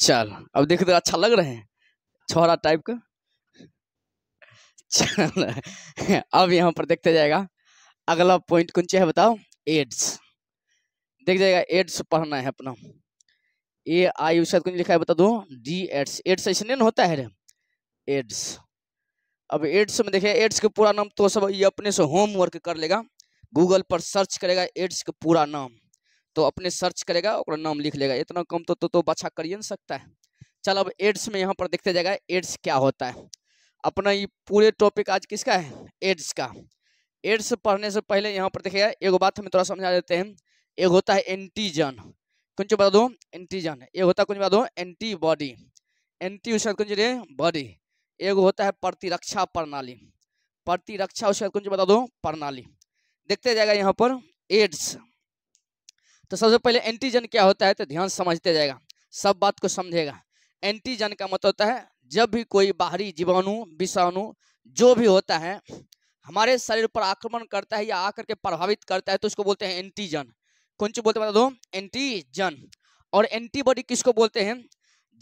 चल अब देखो तो अच्छा लग रहे हैं छोरा टाइप का चल अब यहाँ पर देखते जाएगा अगला पॉइंट कौन है बताओ एड्स देख जाएगा एड्स पढ़ना है अपना ए आई उसके कुछ लिखा है बता दो डी एड्स एड्स ऐसे नहीं होता है रे एड्स अब एड्स में देखिए एड्स का पूरा नाम तो सब ये अपने से होमवर्क कर लेगा गूगल पर सर्च करेगा एड्स का पूरा नाम तो अपने सर्च करेगा और नाम लिख लेगा इतना कम तो तो, तो बच्चा कर ही नहीं सकता है चल अब एड्स में यहाँ पर देखते जाएगा एड्स क्या होता है अपना ये पूरे टॉपिक आज किसका है एड्स का एड्स पढ़ने से पहले यहाँ पर देखेगा एगो बात हमें थोड़ा समझा देते हैं एक होता है एंटीजन कुछ बता दो एंटीजन एक होता है कुछ बता दो एंटीबॉडी एंटी उसके कुछ बॉडी एक होता है प्रतिरक्षा प्रणाली प्रतिरक्षा उसके कुछ बता दो प्रणाली देखते जाएगा यहाँ पर एड्स तो सबसे पहले एंटीजन क्या होता है तो ध्यान समझते जाएगा सब बात को समझेगा एंटीजन का मत मतलब होता है जब भी कोई बाहरी जीवाणु विषाणु जो भी होता है हमारे शरीर पर आक्रमण करता है या आकर के प्रभावित करता है तो उसको बोलते हैं एंटीजन कौन चीज बोलते हैं बता दो एंटीजन और एंटीबॉडी किसको बोलते हैं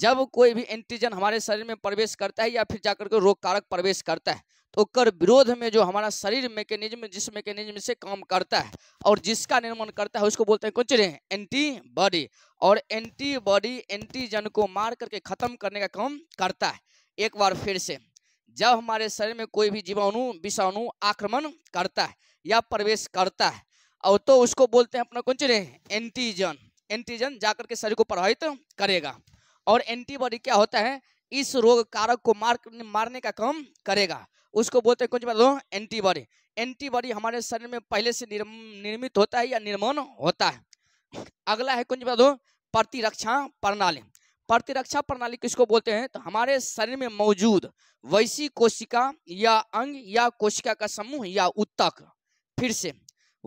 जब कोई भी एंटीजन हमारे शरीर में प्रवेश करता है या फिर जाकर के रोग कारक प्रवेश करता है उसकर तो विरोध में जो हमारा शरीर मैकेनिज्म जिस मैकेनिज्म से काम करता है और जिसका निर्माण करता है उसको बोलते हैं कुछ नहीं एंटीबॉडी और एंटीबॉडी एंटीजन को मार करके खत्म करने का काम करता है एक बार फिर से जब हमारे शरीर में कोई भी जीवाणु विषाणु आक्रमण करता है या प्रवेश करता है और तो उसको बोलते हैं अपना कुछ नहीं एंटीजन एंटीजन जाकर के शरीर को प्रभावित करेगा और एंटीबॉडी क्या होता है इस रोग कारक को मार मारने का काम करेगा उसको बोलते हैं कुछ बात एंटीबॉडी एंटीबॉडी हमारे शरीर में पहले से निर्म, निर्मित होता है या निर्माण होता है अगला है कुछ बात प्रतिरक्षा प्रणाली प्रतिरक्षा प्रणाली किसको बोलते हैं तो हमारे शरीर में मौजूद वैसी कोशिका या अंग या कोशिका का समूह या उत्तक फिर से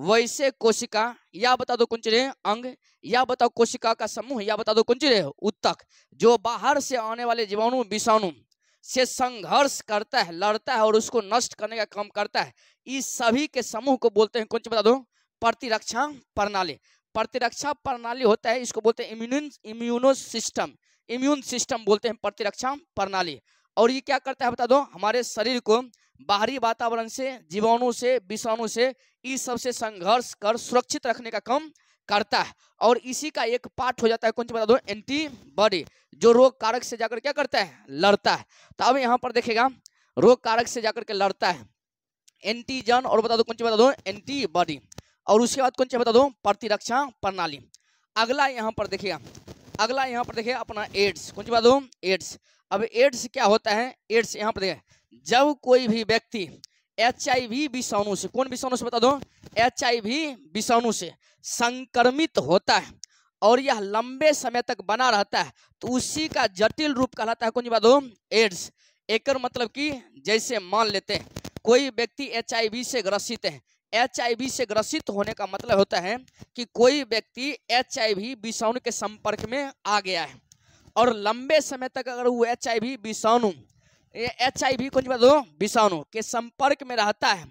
वैसे कोशिका या बता दो कुंज रहे अंग या बताओ कोशिका का समूह या बता दो कुंज रहे उत्तक जो बाहर से आने वाले जीवाणु विषाणु से संघर्ष करता है लड़ता है और उसको नष्ट करने का काम करता है इस सभी के समूह को बोलते हैं कौन सा बता दो प्रतिरक्षा प्रणाली प्रतिरक्षा प्रणाली होता है इसको बोलते हैं immune immuno system immune system बोलते हैं प्रतिरक्षा प्रणाली और ये क्या करता है बता दो हमारे शरीर को बाहरी वातावरण से जीवाणु से विषाणु से इस सबसे संघर्ष कर सुरक्षित रखने का काम करता है और इसी का एक पार्ट हो जाता है कौन सा बता दो एंटीबॉडी जो रोग कारक से जाकर क्या करता है लड़ता है तो अब यहाँ पर देखेगा रोग कारक से जाकर के लड़ता है एंटीजन और बता दो कौन सा बता दो एंटीबॉडी और उसके बाद कौन सा बता दो प्रतिरक्षा प्रणाली अगला यहाँ पर देखिएगा अगला यहाँ पर देखिए अपना एड्स कौन सी बता दो एड्स अब एड्स क्या होता है एड्स यहाँ पर देखे जब कोई भी व्यक्ति एच आई वी विषाणु से कौन विषाणु से बता दो एच आई वी विषाणु से संक्रमित होता है और यह लंबे समय तक बना रहता है तो उसी का जटिल रूप कहलाता है कौन हो एड्स एक मतलब कि जैसे मान लेते हैं कोई व्यक्ति एच से ग्रसित है एच से ग्रसित होने का मतलब होता है कि कोई व्यक्ति एच विषाणु के संपर्क में आ गया है और लंबे समय तक अगर वो एच आई विषाणु एच आई वी कौन बात विषाणु के संपर्क में रहता है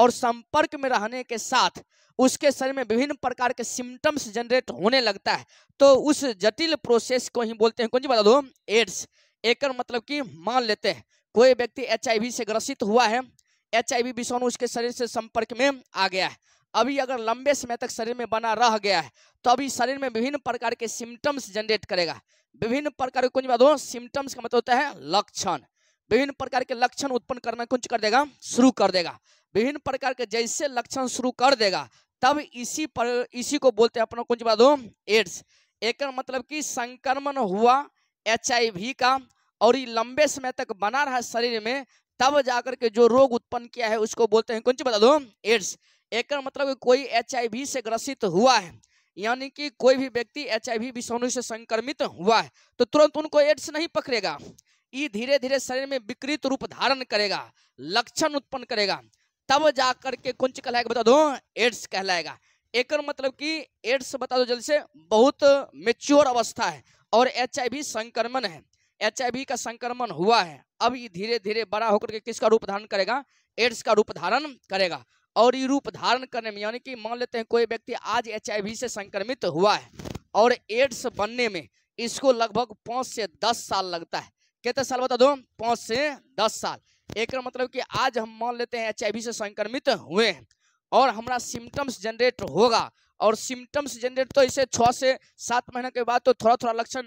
और संपर्क में रहने के साथ उसके शरीर में विभिन्न प्रकार के सिम्टम्स जनरेट होने लगता है तो उस जटिल प्रोसेस को ही बोलते हैं कौन जी बता दो एड्स एक मतलब कि मान लेते हैं कोई व्यक्ति एच से ग्रसित हुआ है एच विषाणु उसके शरीर से संपर्क में आ गया है अभी अगर लंबे समय तक शरीर में बना रह गया है तो अभी शरीर में विभिन्न प्रकार के सिम्टम्स जनरेट करेगा विभिन्न प्रकार के कुछ बात सिम्टम्स का मतलब होता है लक्षण विभिन्न प्रकार के लक्षण उत्पन्न करना कुछ कर देगा शुरू कर देगा विभिन्न प्रकार के जैसे लक्षण शुरू कर देगा तब इसी पर इसी को बोलते हैं अपना कुछ बात हो एड्स एक मतलब कि संक्रमण हुआ एच का और ये लंबे समय तक बना रहा शरीर में तब जाकर के जो रोग उत्पन्न किया है उसको बोलते हैं कुछ बता दो एड्स एक मतलब कोई एच से ग्रसित हुआ है यानी कि कोई भी व्यक्ति एच आई विषाणु से संक्रमित हुआ है तो तुरंत उनको एड्स नहीं पकड़ेगा ये धीरे धीरे शरीर में विकृत रूप धारण करेगा लक्षण उत्पन्न करेगा तब जा करके कौन सी कहलाएगा बता दो एड्स कहलाएगा एक मतलब कि एड्स बता दो जल्द से बहुत मेच्योर अवस्था है और एच संक्रमण है एच का संक्रमण हुआ है अब ये धीरे धीरे बड़ा होकर के किसका रूप धारण करेगा एड्स का रूप धारण करेगा और ये रूप धारण करने में यानी कि मान लेते हैं कोई व्यक्ति आज एच से संक्रमित हुआ है और एड्स बनने में इसको लगभग पाँच से दस साल लगता है कितने साल बता दो पाँच से दस साल एक मतलब कि आज हम मान लेते हैं एच से संक्रमित हुए हैं और हमारा सिम्टम्स जनरेट होगा और सिम्टम्स जनरेट तो इसे छः से सात महीने के बाद तो थोड़ा थोड़ा लक्षण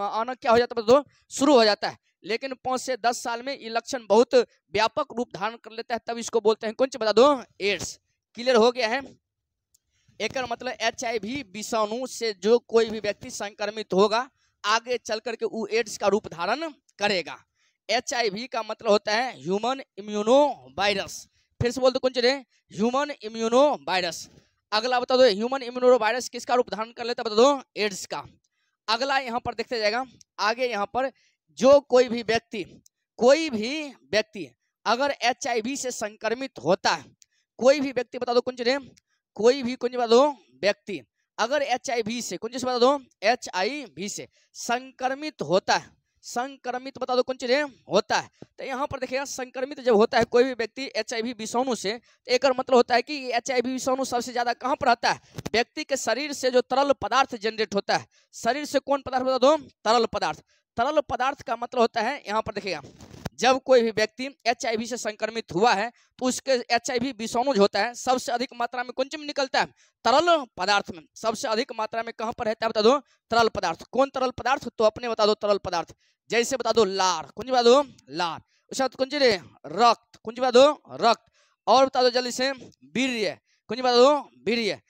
आना क्या हो जाता है तो शुरू हो जाता है लेकिन पाँच से दस साल में ये लक्षण बहुत व्यापक रूप धारण कर लेता है तब इसको बोलते हैं कौन सी बता दो एड्स क्लियर हो गया है एक मतलब एच विषाणु से जो कोई भी व्यक्ति संक्रमित होगा आगे चल करके वो एड्स का रूप धारण करेगा एच का मतलब होता है ह्यूमन इम्यूनो वायरस फिर से बोलते दो कौन चले ह्यूमन इम्यूनो वायरस अगला बता दो ह्यूमन इम्यूनो वायरस किसका रूप धारण कर लेता बता दो एड्स का अगला यहाँ पर देखते जाएगा आगे यहाँ पर जो कोई भी व्यक्ति कोई भी व्यक्ति अगर एच से संक्रमित होता है कोई भी व्यक्ति बता दो कौन चले कोई भी कौन बता दो व्यक्ति अगर एच से कौन से बता दो एच से संक्रमित होता है संक्रमित बता दो कौन चीज होता है तो यहाँ पर देखिएगा संक्रमित जब होता है कोई भी व्यक्ति एच आई विषाणु से तो एक मतलब होता है कि एच आई विषाणु सबसे ज्यादा कहाँ पर रहता है व्यक्ति के शरीर से जो तरल पदार्थ जनरेट होता है शरीर से कौन पदार्थ बता दो तरल पदार्थ तरल पदार्थ का मतलब होता है यहाँ पर देखिएगा जब कोई भी व्यक्ति एच से संक्रमित हुआ है तो उसके एच आई विषाणु जो होता है सबसे अधिक मात्रा में कौन चीज निकलता है तरल पदार्थ में सबसे अधिक मात्रा में कहाँ पर रहता है बता दो तरल पदार्थ कौन तरल पदार्थ तो अपने बता दो तरल पदार्थ जैसे बता दो लार कुंज बता दो लार उसके बाद कुंज रे रक्त कुंज बता दो रक्त और बता दो जल्दी से वीर्य कुंज बता दो वीर्य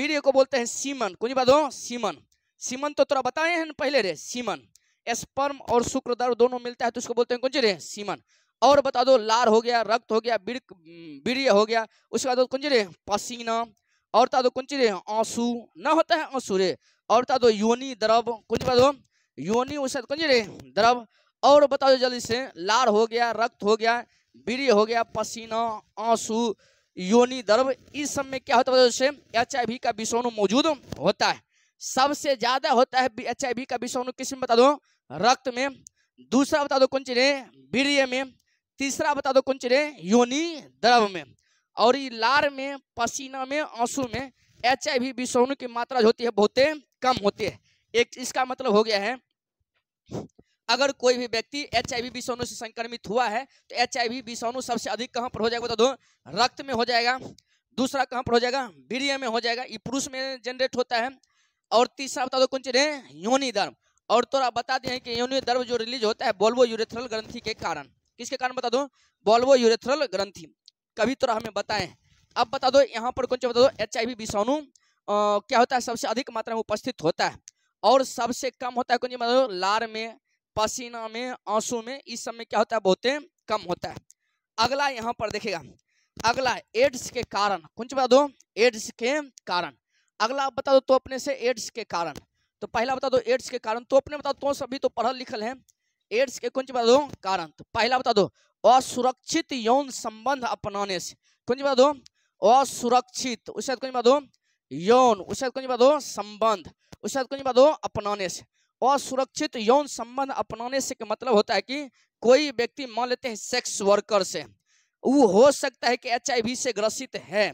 वीर्य को बोलते हैं सीमन कुंज बता दो सीमन सीमन तो थोड़ा बताए हैं पहले रे सीमन स्पर्म और शुक्रद्रव दोनों मिलता है तो इसको बोलते हैं कुंजरे है? सीमन और बता दो लार हो गया रक्त हो गया बीर्य हो गया उसके बाद कुंज रे पसीना और बता दो कुंजरे रे आंसू न होता है आंसू रे और बता दो योनि द्रव कुछ बता दो योनि उसके कुंज रे द्रव और बता दो जल्दी से लार हो गया रक्त हो गया बीर्य हो गया पसीना आंसू योनि द्रव इस सब में क्या होता है एच आई का विषाणु मौजूद होता है सबसे ज्यादा होता है एच अच्छा, आई का विषाणु किस में बता दो रक्त में दूसरा बता दो कौन चीज वीर्य में तीसरा बता दो कौन चीज योनि द्रव में और ये लार में पसीना में आंसू में एच आई वी विषाणु की मात्रा जो होती है बहुत कम होती है एक इसका मतलब हो गया है अगर कोई भी व्यक्ति एच आई वी विषाणु से संक्रमित हुआ है तो एच आई वी विषाणु सबसे अधिक कहाँ पर हो जाएगा बता दो रक्त में हो जाएगा दूसरा कहाँ पर हो जाएगा वीर्य में हो जाएगा ये पुरुष में जनरेट होता है और तीसरा बता दो कौन चीज है योनि धर्म और तोरा बता दे कि योनि धर्म जो रिलीज होता है बोल्वो यूरेथरल ग्रंथि के कारण किसके कारण बता दो बोल्वो यूरेथरल ग्रंथि कभी तो हमें बताए अब बता दो यहाँ पर कौन चीज बता दो एच आई विषाणु क्या होता है सबसे अधिक मात्रा में उपस्थित होता है और सबसे कम होता है कौन बता दो लार में पसीना में आंसू में इस सब में क्या होता है बहुत कम होता है अगला यहाँ पर देखेगा अगला एड्स के कारण कुछ बता दो एड्स के कारण अगला आप बता दो तो अपने से एड्स के कारण तो पहला बता दो एड्स के कारण तो अपने बता दो तो सभी तो पढ़ल लिखल है एड्स के कौन बता दो कारण तो पहला बता दो असुरक्षित यौन संबंध अपनाने से कौन बता दो असुरक्षित उसे बाद कौन बता दो यौन उसे बाद कौन बता दो संबंध उसे बाद कौन बता दो अपनाने से असुरक्षित यौन संबंध अपनाने से के मतलब होता है कि कोई व्यक्ति मान लेते हैं सेक्स वर्कर से वो हो सकता है कि एच से ग्रसित है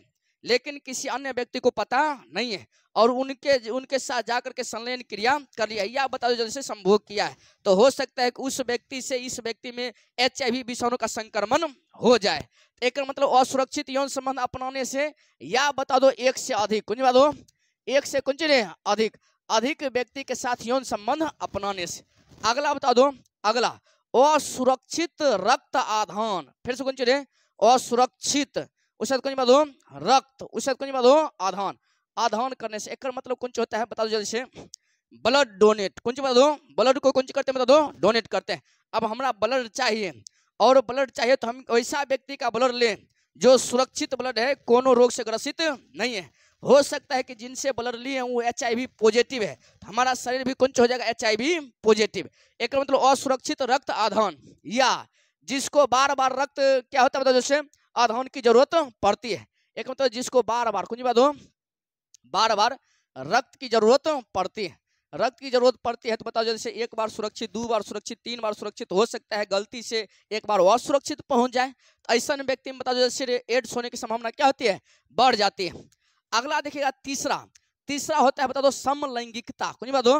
लेकिन किसी अन्य व्यक्ति को पता नहीं है और उनके उनके साथ जाकर के संलयन क्रिया कर लिया या बता दो जैसे संभोग किया है तो हो सकता है कि उस व्यक्ति से इस व्यक्ति में एच आई विषाणु का संक्रमण हो जाए तो एक मतलब असुरक्षित यौन संबंध अपनाने से या बता दो एक से अधिक कुछ बता दो एक से कुछ नहीं अधिक अधिक व्यक्ति के साथ यौन संबंध अपनाने से अगला बता दो अगला असुरक्षित रक्त आधान फिर से कुछ असुरक्षित उसके बाद कुछ बात हो रक्त उसके बाद कुछ बात हो आधान आधान करने से एक मतलब कुछ होता है बता दो जल्दी से ब्लड डोनेट कुछ बता दो ब्लड को कुछ करते हैं बता दो डोनेट करते हैं अब हमारा ब्लड चाहिए और ब्लड चाहिए तो हम वैसा व्यक्ति का ब्लड लें जो सुरक्षित ब्लड है कोनो रोग से ग्रसित नहीं है हो सकता है कि जिनसे ब्लड लिए वो एच पॉजिटिव है तो हमारा शरीर भी कुंच हो जाएगा एच पॉजिटिव एक मतलब असुरक्षित रक्त आधान या जिसको बार बार रक्त क्या होता है बताओ जैसे अध्ययन की जरूरत पड़ती है एक मतलब जिसको बार बार कुछ बात हो बार बार रक्त की जरूरत पड़ती है रक्त की जरूरत पड़ती है तो बताओ जैसे एक बार सुरक्षित दो बार सुरक्षित तीन बार सुरक्षित हो सकता है गलती से एक बार और सुरक्षित पहुंच जाए तो ऐसा व्यक्ति में बताओ जैसे एड्स होने की संभावना क्या होती है बढ़ जाती है अगला देखिएगा तीसरा तीसरा होता है बता दो समलैंगिकता कुछ बात हो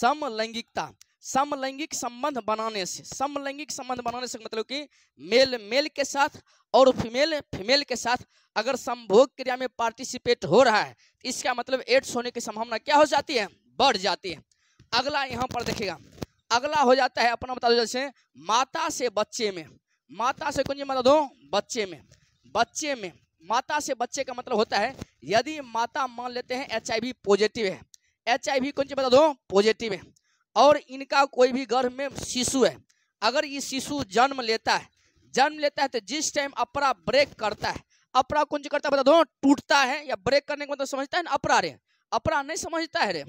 समलैंगिकता समलैंगिक संबंध बनाने से समलैंगिक संबंध बनाने से मतलब कि मेल मेल के साथ और फीमेल फीमेल के साथ अगर संभोग क्रिया में पार्टिसिपेट हो रहा है इसका मतलब एड्स होने की संभावना क्या हो जाती है बढ़ जाती है अगला यहाँ पर देखिएगा अगला हो जाता है अपना बता दो जैसे माता से बच्चे में माता से कुछ मतलब दो बच्चे में बच्चे में माता से बच्चे का मतलब होता है यदि माता मान लेते हैं एच पॉजिटिव है एच आई कौन चीज बता दो पॉजिटिव है और इनका कोई भी गर्भ में शिशु है अगर ये शिशु जन्म लेता है जन्म लेता है तो जिस टाइम अपरा ब्रेक करता है अपरा कौन करता है बता दो टूटता है या ब्रेक करने को मतलब समझता है ना अपरा रे अपरा नहीं समझता है रे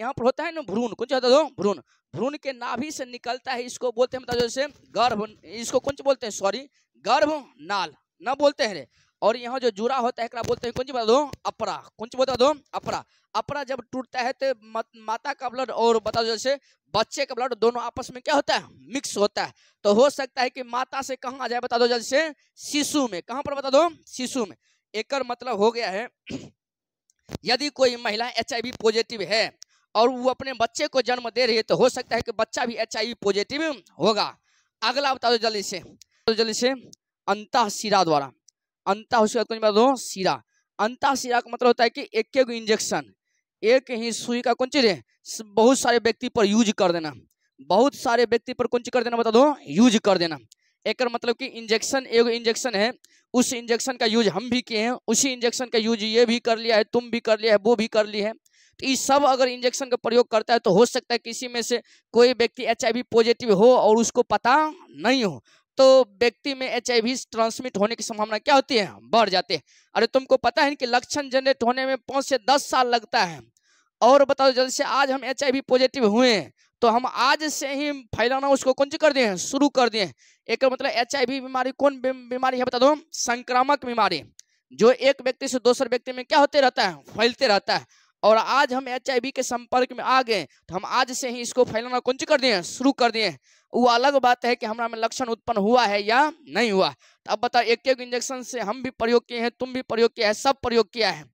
यहाँ पर होता है ना भ्रूण कुंज होता दो भ्रूण भ्रूण के नाभि से निकलता है इसको बोलते हैं मतलब जैसे गर्भ इसको कुछ बोलते हैं सॉरी गर्भ नाल ना बोलते हैं रे और यहाँ जो जुड़ा होता है बोलते हैं कुंज बता दो अपरा कुंज बता दो अपरा अपरा जब टूटता है तो माता का ब्लड और बता दो जैसे बच्चे का ब्लड दोनों आपस में क्या होता है मिक्स होता है तो हो सकता है कि माता से कहाँ आ जाए बता दो जैसे शिशु में कहाँ पर बता दो शिशु में एक मतलब हो गया है यदि कोई महिला एच पॉजिटिव है और वो अपने बच्चे को जन्म दे रही है तो हो सकता है कि बच्चा भी एच पॉजिटिव होगा अगला बता दो जल्दी से जल्दी से अंत शिरा द्वारा अंता उसके बाद बता दो सिरा अंता सिरा का मतलब होता है कि एक एक इंजेक्शन एक ही सुई का कौन चीज है बहुत सारे व्यक्ति पर यूज कर देना बहुत सारे व्यक्ति पर कौन चीज कर देना बता दो यूज कर देना एक मतलब कि इंजेक्शन एक इंजेक्शन है उस इंजेक्शन का यूज हम भी किए हैं उसी इंजेक्शन का यूज ये भी कर लिया है तुम भी कर लिया है वो भी कर लिया है तो ये सब अगर इंजेक्शन का प्रयोग करता है तो हो सकता है किसी में से कोई व्यक्ति एच पॉजिटिव हो और उसको पता नहीं हो तो व्यक्ति में एच ट्रांसमिट होने की संभावना क्या होती है बढ़ जाती है अरे तुमको पता है कि लक्षण जनरेट होने में पाँच से दस साल लगता है और बताओ जल्द से आज हम एच पॉजिटिव हुए हैं तो हम आज से ही फैलाना उसको कौन कर दिए हैं शुरू कर दिए एक मतलब एच बीमारी कौन बीमारी है बता दो संक्रामक बीमारी जो एक व्यक्ति से दूसरे व्यक्ति में क्या होते रहता है फैलते रहता है और आज हम एच के संपर्क में आ गए तो हम आज से ही इसको फैलाना कौन कर दिए शुरू कर दिए वो अलग बात है कि हमारा में लक्षण उत्पन्न हुआ है या नहीं हुआ तो अब बताओ एक एक इंजेक्शन से हम भी प्रयोग किए हैं तुम भी प्रयोग किया है सब प्रयोग किया है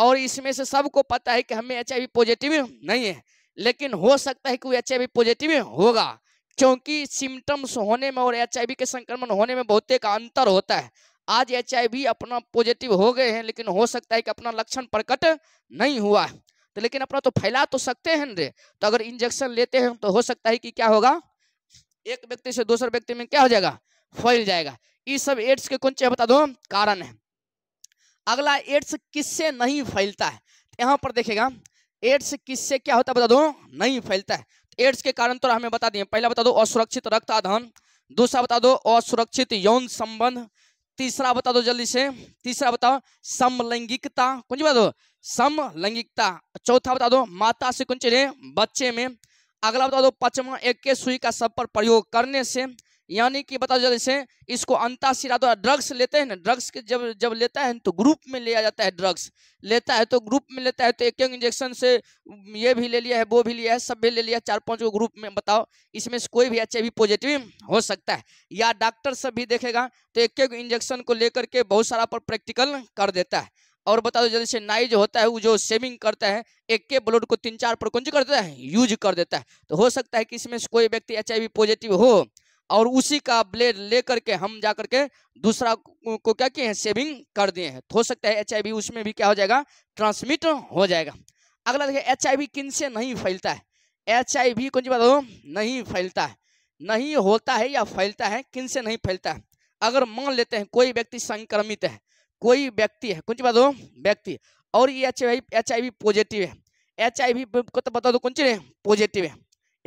और इसमें से सबको पता है कि हमें एच पॉजिटिव नहीं है लेकिन हो सकता है कि वो एच पॉजिटिव होगा क्योंकि सिम्टम्स होने में और एच के संक्रमण होने में बहुत एक अंतर होता है आज एच अपना पॉजिटिव हो गए हैं लेकिन हो सकता है कि अपना लक्षण प्रकट नहीं हुआ है तो लेकिन अपना तो फैला तो सकते हैं रे तो अगर इंजेक्शन लेते हैं तो हो सकता है कि क्या होगा एक व्यक्ति से दूसरे व्यक्ति में क्या हो जाएगा फैल जाएगा ये सब एड्स के कुछ बता दो कारण है अगला एड्स किससे नहीं फैलता है यहाँ पर देखेगा एड्स किससे क्या होता है बता दो नहीं फैलता है तो एड्स के कारण तो हमें बता दिए पहला बता दो असुरक्षित रक्त आधान दूसरा बता दो असुरक्षित यौन संबंध तीसरा बता दो जल्दी से तीसरा बताओ समलैंगिकता कुछ बता दो समलैंगिकता चौथा बता दो माता से कुछ बच्चे में अगला बता दो पचमा एक के सुई का सब पर प्रयोग करने से यानी कि बता दो जैसे इसको अंताशिरा द्वारा ड्रग्स लेते हैं ना ड्रग्स के जब जब लेता है तो ग्रुप में लिया जाता है ड्रग्स लेता है तो ग्रुप में लेता है तो एक एक इंजेक्शन से ये भी ले लिया है वो भी लिया है सब भी ले लिया है चार पांच को ग्रुप में बताओ इसमें से कोई भी एच अच्छा पॉजिटिव हो सकता है या डॉक्टर सब भी देखेगा तो एक एक इंजेक्शन को लेकर के बहुत सारा पर प्रैक्टिकल कर देता है और बता दो जैसे नाई जो होता है वो जो सेविंग करता है एक के ब्लड को तीन चार प्रकुंज कर देता है यूज कर देता है तो हो सकता है कि इसमें कोई व्यक्ति एच पॉजिटिव हो और उसी का ब्लेड ले करके हम जा करके दूसरा को क्या किए हैं सेविंग कर दिए हैं तो हो सकता है एच उसमें भी क्या हो जाएगा ट्रांसमिट हो जाएगा अगला देखिए एच आई किन से नहीं फैलता है एच आई वी कौन सी बात हो नहीं फैलता है नहीं होता है या फैलता है किन से नहीं फैलता है अगर मान लेते हैं कोई व्यक्ति संक्रमित है कोई व्यक्ति है कौन सी बात हो व्यक्ति और ये H I H I V positive है एच आई वी को तो बता दो कौन सी पॉजिटिव है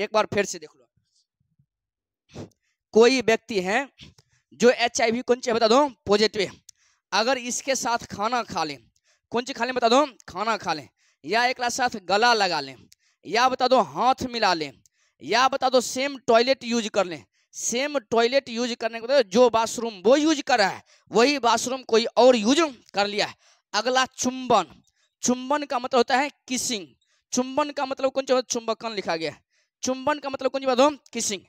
एक बार फिर से देख लो कोई व्यक्ति है जो एच आई वी कौन बता दो पॉजिटिव है अगर इसके साथ खाना खा लें कौन सी खा लें बता दो खाना खा लें या एक साथ गला लगा लें या बता दो हाथ मिला लें या बता दो सेम टॉयलेट यूज कर लें सेम टॉयलेट यूज करने को जो बाथरूम वो यूज कर रहा है वही बाथरूम कोई और यूज कर लिया है अगला चुंबन चुंबन का मतलब होता है किसिंग चुंबन का मतलब कौन सा चुंबकन लिखा गया है चुंबन का मतलब कौन सी बात हो किसिंग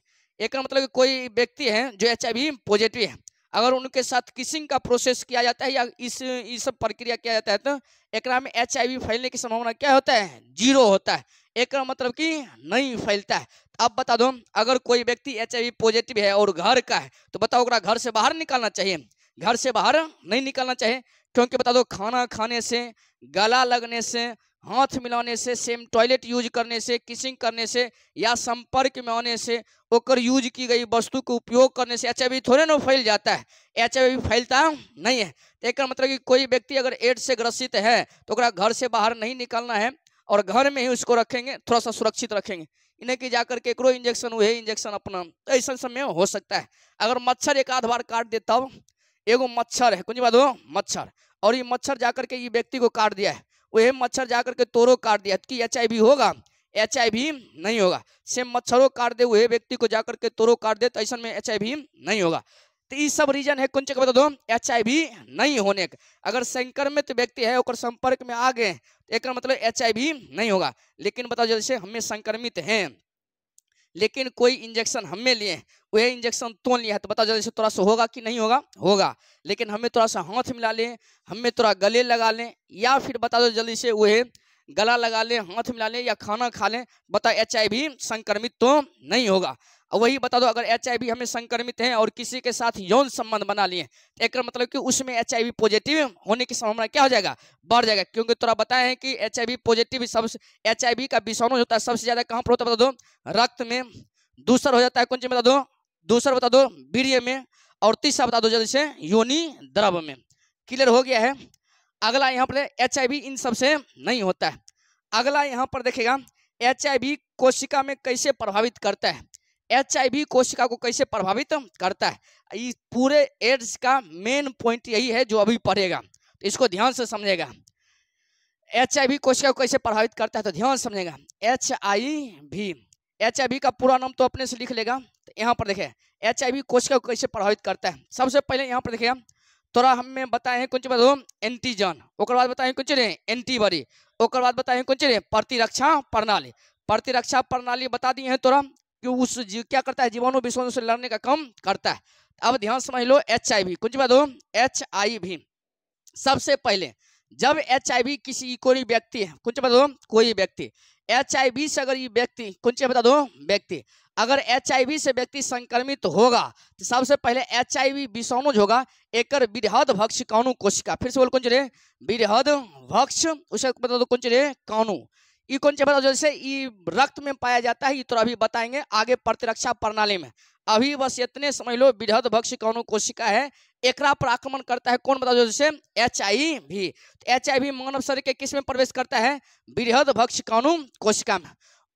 एक मतलब कोई व्यक्ति है जो एच पॉजिटिव है अगर उनके साथ किसिंग का प्रोसेस किया जाता है या इस इस सब प्रक्रिया किया जाता है तो एक में एच फैलने की संभावना क्या होता है जीरो होता है एक मतलब कि नहीं फैलता है तो अब बता दो अगर कोई व्यक्ति एच पॉजिटिव है और घर का है तो बताओ घर से बाहर निकालना चाहिए घर से बाहर नहीं निकालना चाहिए क्योंकि बता दो खाना खाने से गला लगने से हाथ मिलाने से सेम टॉयलेट यूज करने से किसिंग करने से या संपर्क में आने से ओकर यूज की गई वस्तु का उपयोग करने से एच थोड़े ना फैल जाता है एच फैलता नहीं है तो एक मतलब कि कोई व्यक्ति अगर एड्स से ग्रसित है तो घर से बाहर नहीं निकालना है और घर में ही उसको रखेंगे थोड़ा सा सुरक्षित रखेंगे इन्हें कि जाकर के एकरो इंजेक्शन वही इंजेक्शन अपना ऐसा समय हो सकता है अगर मच्छर एक आध बार काट दे तब एगो मच्छर है कुछ बात हो मच्छर और ये मच्छर जाकर के ये व्यक्ति को काट दिया है वह मच्छर जाकर के तोड़ो काट दिया कि एच होगा एच नहीं होगा सेम मच्छरों काट दे वह व्यक्ति को जाकर के तोड़ो काट दे तो ऐसा में एच नहीं होगा तो ये सब रीजन है कौन चीज बता दो एच नहीं होने का अगर संक्रमित तो व्यक्ति है और संपर्क में आ गए तो एक मतलब एच नहीं होगा लेकिन बताओ जैसे हमें संक्रमित हैं लेकिन कोई इंजेक्शन हमें लिए वह इंजेक्शन तो लिया है तो बताओ जैसे थोड़ा सा होगा कि नहीं होगा होगा लेकिन हमें थोड़ा सा हाथ मिला लें हमें थोड़ा गले लगा लें या फिर बता दो जल्दी से वह गला लगा लें हाथ मिला लें या खाना खा लें बताओ एच संक्रमित तो नहीं होगा वही बता दो अगर एच हमें संक्रमित हैं और किसी के साथ यौन संबंध बना लिए तो एक मतलब कि उसमें एच पॉजिटिव होने की संभावना क्या हो जाएगा बढ़ जाएगा क्योंकि थोड़ा बताए हैं कि एच पॉजिटिव सबसे एच का विषाणु होता है सबसे ज्यादा कहाँ पर होता है बता दो रक्त में दूसरा हो जाता है कौन चीज बता दो दूसरा बता दो बीड़िए में और तीसरा बता दो जैसे योनि द्रव में क्लियर हो गया है अगला यहाँ पर एच इन सबसे नहीं होता है अगला यहाँ पर देखेगा एच कोशिका में कैसे प्रभावित करता है एच कोशिका को कैसे प्रभावित करता है ये पूरे एड्स का मेन पॉइंट यही है जो अभी पढ़ेगा तो इसको ध्यान से समझेगा एच कोशिका को कैसे प्रभावित करता है तो ध्यान से समझेगा एच आई एच का पूरा नाम तो अपने से लिख लेगा तो यहाँ पर देखे एच कोशिका को कैसे प्रभावित करता है सबसे पहले यहाँ पर देखेगा तोरा हमें बताए हैं कुछ बताओ एंटीजन और बाद बताए कुछ रे एंटीबॉडी और बाद बताए कुछ रे प्रतिरक्षा प्रणाली प्रतिरक्षा प्रणाली बता दिए हैं तोरा कि उस जीव क्या करता है जीवाणु विषाणु से लड़ने का काम करता है अब ध्यान समझ लो एच आई वी कुछ बात हो एच आई वी सबसे पहले जब एच आई वी किसी कोई व्यक्ति है कुछ बता दो कोई व्यक्ति एच आई वी से अगर ये व्यक्ति कुछ बता दो व्यक्ति अगर एच आई वी से व्यक्ति संक्रमित होगा तो सबसे पहले एच आई वी विषाणु होगा एक बृहद भक्ष कानू कोशिका फिर से बोल कुछ रे बृहद भक्ष उसे बता दो कुछ रे कानू ये कौन से जैसे ये रक्त में पाया जाता है ये तो अभी बताएंगे आगे प्रतिरक्षा प्रणाली में अभी बस इतने समझ लो विधत भक्ष कौन कोशिका है एकरा पर आक्रमण करता है कौन बता दो जैसे एच आई भी तो एच आई भी मानव शरीर के किस में प्रवेश करता है बृहद भक्ष कौन कोशिका में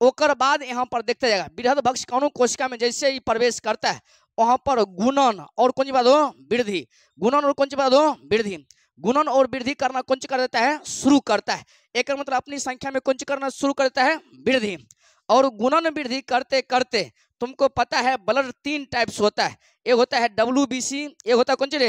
ओकर बाद यहाँ पर देखते जाएगा बृहद भक्ष कौन कोशिका में जैसे ही प्रवेश करता है वहाँ पर गुणन और कौन सी बात हो वृद्धि गुणन और कौन सी बात हो वृद्धि गुणन और वृद्धि करना कौन सी कर देता है शुरू करता है एक मतलब अपनी संख्या में कुछ करना शुरू करता है वृद्धि और गुणन वृद्धि करते करते तुमको पता है ब्लड तीन टाइप्स होता है एक होता है डब्ल्यू बी सी एक होता है कुंज रे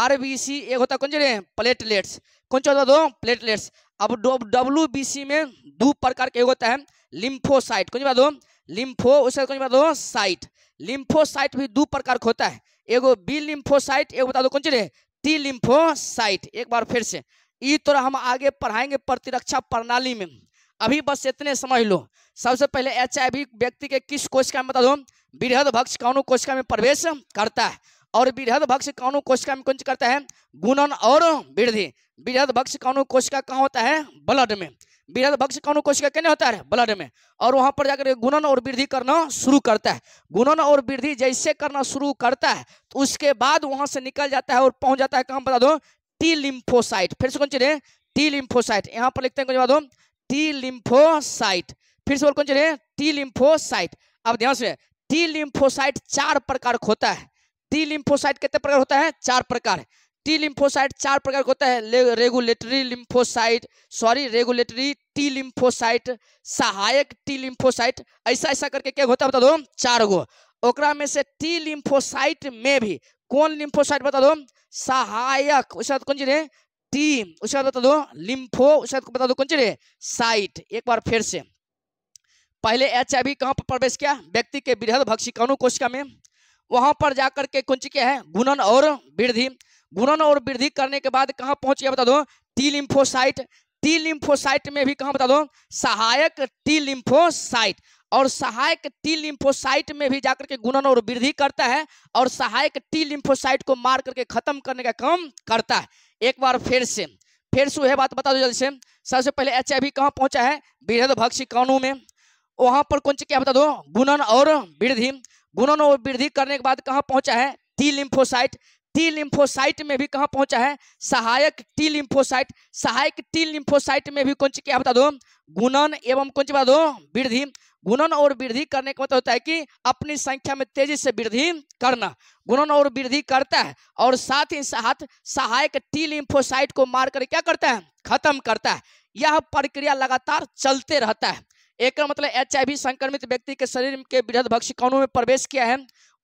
आर बी सी एक होता है कुंज रे प्लेटलेट्स कुंज होता दो प्लेटलेट्स अब डब्ल्यू बी सी में दो प्रकार के होता है लिम्फोसाइट कुंज बात दो लिम्फो उसके कुंज बात दो साइट लिम्फोसाइट भी दो प्रकार का होता है एगो बी लिम्फोसाइट एक बता दो कुंज रे टी लिम्फोसाइट एक बार फिर से ये तो हम आगे पढ़ाएंगे प्रतिरक्षा प्रणाली में अभी बस इतने समझ लो सबसे पहले एच व्यक्ति के किस कोशिका में बता दो बृहद भक्ष कौन कोशिका में प्रवेश करता है और बृहद भक्ष कौन कोशिका में कुंज करता है गुणन और वृद्धि बृहद भक्ष कौन कोशिका कहाँ होता है ब्लड में बृहद भक्ष कौन कोशिका कहने होता है ब्लड में और वहां पर जाकर गुणन और वृद्धि करना शुरू करता है गुणन और वृद्धि जैसे करना शुरू करता है तो उसके बाद वहां से निकल जाता है और पहुंच जाता है कहाँ बता दो टी लिम्फोसाइट फिर से कौन चीज है टी लिम्फोसाइट यहाँ पर लिखते हैं कुछ बात टी लिम्फोसाइट फिर से और कौन चीज है टी लिम्फोसाइट अब ध्यान से टी लिम्फोसाइट चार प्रकार का होता है टी लिम्फोसाइट कितने प्रकार होता है चार प्रकार टी लिम्फोसाइट चार प्रकार होता है regulatory lymphocyte sorry regulatory T lymphocyte सहायक टी लिम्फोसाइट ऐसा ऐसा करके क्या होता है बता दो चार गो ओकरा में से टी लिम्फोसाइट में भी कौन लिम्फोसाइट बता दो सहायक उसके बाद कौन चीज है टी उसके बाद बता दो लिम्फो उसके बाद बता दो कौन चीज है साइट एक बार फिर से पहले एच आई वी कहाँ पर प्रवेश किया व्यक्ति के बृहद भक्षिकाणु कोशिका में वहां पर जाकर के चीज क्या है गुणन और वृद्धि गुणन और वृद्धि करने के बाद कहाँ पहुंच गया बता दो टी लिम्फोसाइट टी लिम्फोसाइट में भी कहाँ बता दो सहायक टी लिम्फोसाइट और सहायक टी लिम्फोसाइट में भी जाकर के गुणन और वृद्धि करता है और सहायक टी लिम्फोसाइट को मार करके खत्म करने का काम करता है एक बार फिर से फिर से वह बात बता दो जल्दी से सबसे पहले एच आई वी कहाँ पहुँचा है भक्सी कानू में वहाँ पर कौन से क्या बता दो गुणन और वृद्धि गुणन और वृद्धि करने के बाद कहाँ पहुँचा है टी लिम्फोसाइट टी लिम्फोसाइट में भी कहाँ पहुंचा है सहायक टी लिम्फोसाइट सहायक टी लिम्फोसाइट में भी कौन सी क्या बता दो गुणन एवं कौन सी बता दो वृद्धि गुणन और वृद्धि करने का मतलब होता है कि अपनी संख्या में तेजी से वृद्धि करना गुणन और वृद्धि करता है और साथ ही साथ सहायक टी लिम्फोसाइट को मारकर क्या करता है खत्म करता है यह प्रक्रिया लगातार चलते रहता है एक मतलब एच संक्रमित व्यक्ति के शरीर के बृहद भक्षिकाणु में प्रवेश किया है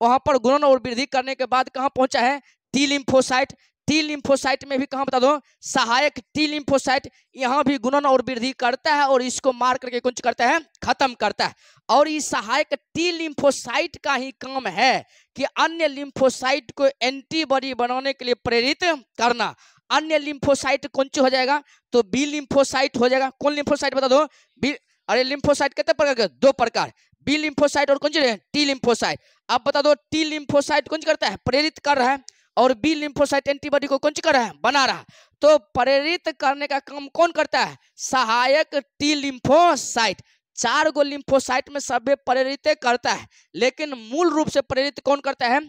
वहां पर गुणन और वृद्धि करने के बाद कहाँ पहुंचा है टी लिम्फोसाइट टी लिम्फोसाइट में भी कहा बता दो सहायक टी लिम्फोसाइट यहाँ भी गुणन और वृद्धि करता है और इसको मार करके कुछ करता है खत्म करता है और ये सहायक टी लिम्फोसाइट का ही काम है कि अन्य लिम्फोसाइट को एंटीबॉडी बनाने के लिए प्रेरित करना अन्य लिम्फोसाइट कौन हो जाएगा तो बी लिम्फोसाइट हो जाएगा कौन लिम्फोसाइट बता दो बी अरे लिम्फोसाइट कितने प्रकार के दो प्रकार बी लिम्फोसाइट और कौन सी टी लिम्फोसाइट अब बता दो टी लिम्फोसाइट कौन करता है प्रेरित कर रहा है और बी लिम्फोसाइट एंटीबॉडी को कौन कर रहा है बना रहा तो प्रेरित करने का काम कौन करता है सहायक टी लिम्फोसाइट चार गो लिम्फोसाइट में सभ्य प्रेरित करता है लेकिन मूल रूप से प्रेरित कौन करता है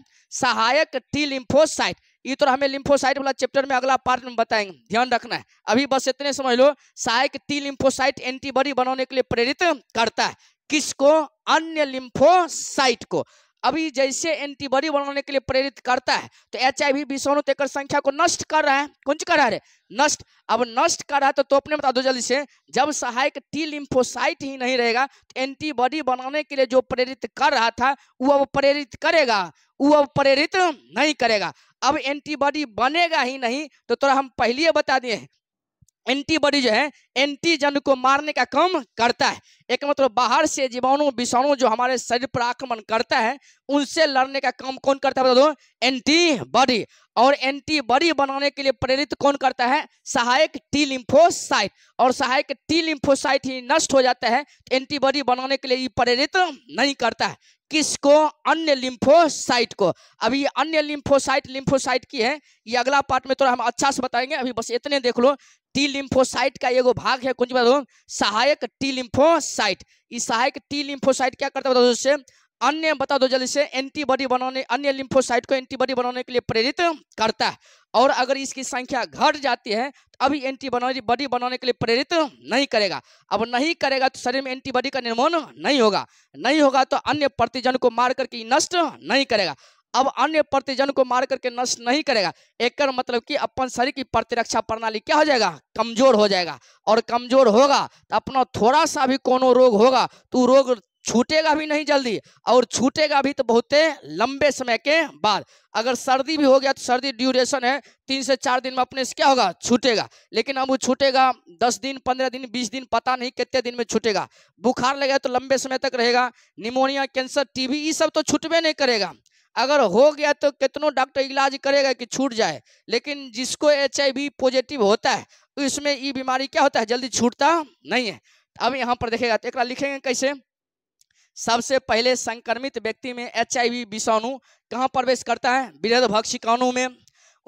सहायक टी लिम्फोसाइट ये तो हमें लिम्फोसाइट वाला चैप्टर में अगला पार्ट में बताएंगे ध्यान रखना है अभी बस इतने समझ लो सहायक टी लिम्फोसाइट एंटीबॉडी बनाने के लिए प्रेरित करता है किसको अन्य लिम्फोसाइट को अभी जैसे एंटीबॉडी बनाने के लिए प्रेरित करता है तो एच आई वी विषाणु तेकर तो संख्या को नष्ट कर रहा है कुंज कर रहा है नष्ट अब नष्ट कर रहा है तो तो अपने बता दो जल्दी से जब सहायक टी लिम्फोसाइट ही नहीं रहेगा तो एंटीबॉडी बनाने के लिए जो प्रेरित कर रहा था वो अब प्रेरित करेगा वो अब प्रेरित नहीं करेगा अब एंटीबॉडी बनेगा ही नहीं तो थोड़ा तो हम पहले बता दिए एंटीबॉडी जो है एंटीजन को मारने का काम करता है एक मतलब बाहर से जीवाणु विषाणु जो हमारे शरीर पर आक्रमण करता है उनसे लड़ने का काम कौन करता है बता दो एंटीबॉडी और एंटीबॉडी बनाने के लिए प्रेरित कौन करता है सहायक टी लिम्फोसाइट और सहायक टी लिम्फोसाइट ही नष्ट हो जाता है तो एंटीबॉडी बनाने के लिए प्रेरित नहीं करता है किसको अन्य लिम्फोसाइट को अभी अन्य लिम्फोसाइट लिम्फोसाइट की है ये अगला पार्ट में थोड़ा तो हम अच्छा से बताएंगे अभी बस इतने देख लो टी लिम्फोसाइट का एगो भाग है कौन सी बता सहायक टी लिम्फोसाइट इस सहायक टी लिम्फोसाइट क्या करता है दोस्तों अन्य बता दो जल्दी से एंटीबॉडी बनाने अन्य लिम्फोसाइट को एंटीबॉडी बनाने के लिए प्रेरित करता है और अगर इसकी संख्या घट जाती है तो अभी एंटीबॉडी बॉडी बनाने के लिए प्रेरित नहीं करेगा अब नहीं करेगा तो शरीर में एंटीबॉडी का निर्माण नहीं होगा नहीं होगा तो अन्य प्रतिजन को मार करके नष्ट नहीं करेगा अब अन्य प्रतिजन को मार करके नष्ट नहीं करेगा एक मतलब कि अपन शरीर की प्रतिरक्षा प्रणाली क्या हो जाएगा कमजोर हो जाएगा और कमजोर होगा तो अपना थोड़ा सा भी कोनो रोग होगा तो रोग छूटेगा भी नहीं जल्दी और छूटेगा भी तो बहुत लंबे समय के बाद अगर सर्दी भी हो गया तो सर्दी ड्यूरेशन है तीन से चार दिन में अपने से क्या होगा छूटेगा लेकिन अब वो छूटेगा दस दिन पंद्रह दिन बीस दिन पता नहीं कितने दिन में छूटेगा बुखार लगे तो लंबे समय तक रहेगा निमोनिया कैंसर टीबी ये सब तो छूटबे नहीं करेगा अगर हो गया तो कितनों डॉक्टर इलाज करेगा कि छूट जाए लेकिन जिसको एच पॉजिटिव होता है उसमें ये बीमारी क्या होता है जल्दी छूटता नहीं है अब यहाँ पर देखेगा तो एक लिखेंगे कैसे सबसे पहले संक्रमित व्यक्ति में एच विषाणु कहाँ प्रवेश करता है वृद्ध भक्षिकाणु में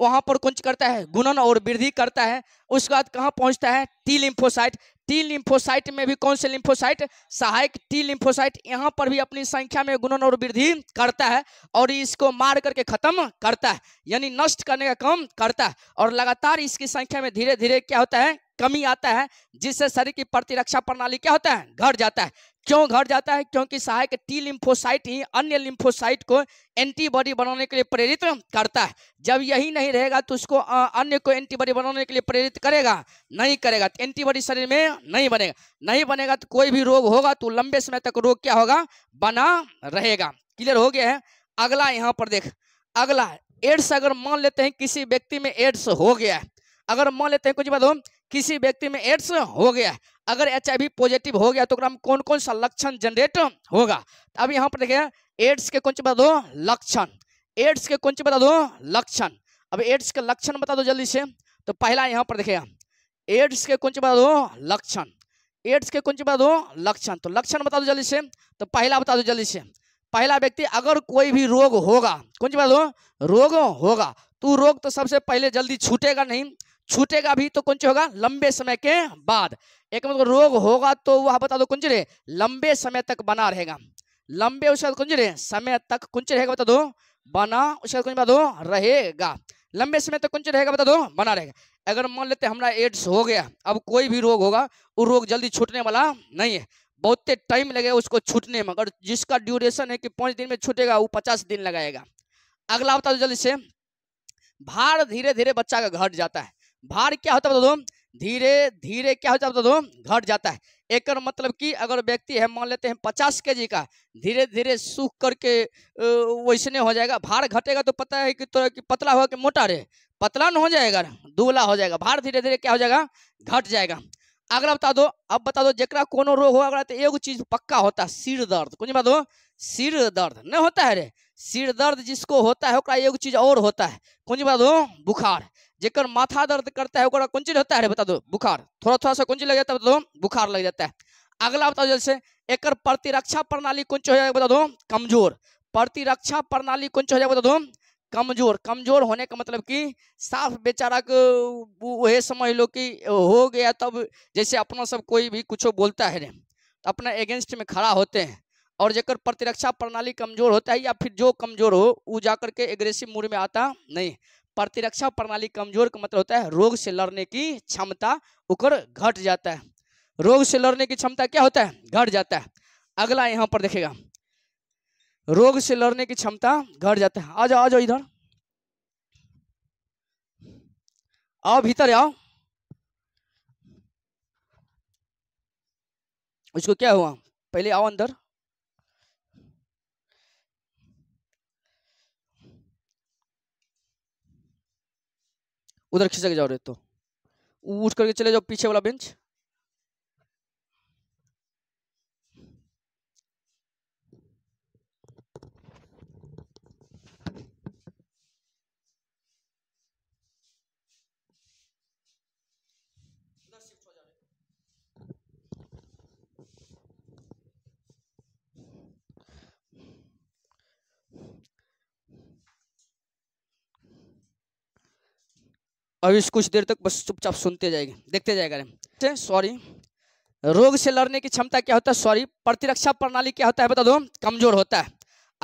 वहाँ पर कुछ करता है गुणन और वृद्धि करता है उसके बाद कहाँ पहुँचता है टी लिम्फोसाइट टी लिम्फोसाइट में भी कौन से लिम्फोसाइट सहायक टी लिम्फोसाइट यहाँ पर भी अपनी संख्या में गुणन और वृद्धि करता है और इसको मार करके खत्म करता है यानी नष्ट करने का काम करता है और लगातार इसकी संख्या में धीरे धीरे क्या होता है कमी आता है जिससे शरीर की प्रतिरक्षा प्रणाली क्या होता है घट जाता है क्यों घट जाता है क्योंकि सहायक टी लिम्फोसाइट ही अन्य लिम्फोसाइट को एंटीबॉडी बनाने के लिए प्रेरित करता है जब यही नहीं रहेगा तो उसको अन्य को एंटीबॉडी बनाने के लिए प्रेरित करेगा नहीं करेगा तो एंटीबॉडी शरीर में नहीं बनेगा नहीं बनेगा तो कोई भी रोग होगा तो लंबे समय तक रोग क्या होगा बना रहेगा क्लियर हो गया है अगला यहाँ पर देख अगला एड्स अगर मान लेते हैं किसी व्यक्ति में एड्स हो गया है अगर मान लेते हैं कुछ बात हो किसी व्यक्ति में एड्स हो गया है अगर एच पॉजिटिव हो गया तो कौन कौन सा लक्षण जनरेट होगा अब यहाँ पर देखें एड्स के कौन बता दो लक्षण एड्स के कौन बता दो लक्षण अब एड्स के लक्षण बता दो जल्दी से तो पहला यहाँ पर देखें एड्स के कौन बता दो लक्षण एड्स के कौन बता दो लक्षण तो लक्षण बता दो जल्दी से तो पहला बता दो जल्दी से पहला व्यक्ति अगर कोई भी रोग होगा कौन सी बता दो रोग होगा तो रोग तो सबसे पहले जल्दी छूटेगा नहीं छूटेगा भी तो कुंज होगा लंबे समय के बाद एक मतलब रोग होगा तो वह बता दो कुंज रे लंबे समय तक बना रहेगा लंबे उसके बाद कुंज रे समय तक कुंज रहेगा बता दो बना उसके बाद कुंज बता दो रहेगा लंबे समय तक कुंज रहेगा बता दो बना रहेगा अगर मान लेते हमारा एड्स हो गया अब कोई भी रोग होगा वो रोग जल्दी छूटने वाला नहीं है बहुत टाइम लगेगा उसको छूटने में अगर जिसका ड्यूरेशन है कि पाँच दिन में छूटेगा वो पचास दिन लगाएगा अगला बता दो जल्दी से भार धीरे धीरे बच्चा का घट जाता है भार क्या होता है बता दो धीरे धीरे क्या होता है बता दो घट जाता है एक मतलब कि अगर व्यक्ति है मान लेते हैं पचास के जी का धीरे धीरे सूख करके वैसने हो जाएगा भार घटेगा तो पता है कि तो कि पतला होगा कि मोटा रहे पतला न हो जाएगा दुबला हो जाएगा भार धीरे धीरे क्या हो जाएगा घट जाएगा अगला बता दो अब बता दो जरा कोनो रोग हो अगर तो एगो चीज पक्का होता है सिर दर्द कुछ बता दो सिर दर्द नहीं होता है रे सिर दर्द जिसको होता है एक चीज और होता है कुछ बता दो बुखार जेकर माथा दर्द करता है कौन चीज होता है बता दो बुखार थोड़ा थोड़ा सा कौन चीज लग जाता है बता दो बुखार लग जाता है अगला बता दो जैसे एक प्रतिरक्षा प्रणाली कौन चीज हो जाएगा बता दो कमजोर प्रतिरक्षा प्रणाली कौन चीज हो जाएगा बता दो कमजोर कमजोर होने का मतलब कि साफ बेचारा को वह समझ लो कि हो गया तब जैसे अपना सब कोई भी कुछ बोलता है तो अपना अगेंस्ट में खड़ा होते हैं और जेकर प्रतिरक्षा प्रणाली कमजोर होता है या फिर जो कमजोर हो वो जाकर के एग्रेसिव मूड में आता नहीं प्रतिरक्षा प्रणाली कमजोर का मतलब होता है रोग से लड़ने की क्षमता उकर घट जाता है रोग से लड़ने की क्षमता क्या होता है घट जाता है अगला यहाँ पर देखेगा रोग से लड़ने की क्षमता घट जाता है आ जाओ आ जाओ इधर आओ भीतर आओ उसको क्या हुआ पहले आओ अंदर उधर खिसक जाओ रे तो उठ करके चले जाओ पीछे वाला बेंच अभी कुछ देर तक बस चुपचाप सुनते जाएंगे देखते जाएगा सॉरी रोग से लड़ने की क्षमता क्या होता है सॉरी प्रतिरक्षा प्रणाली क्या होता है बता दो कमजोर होता है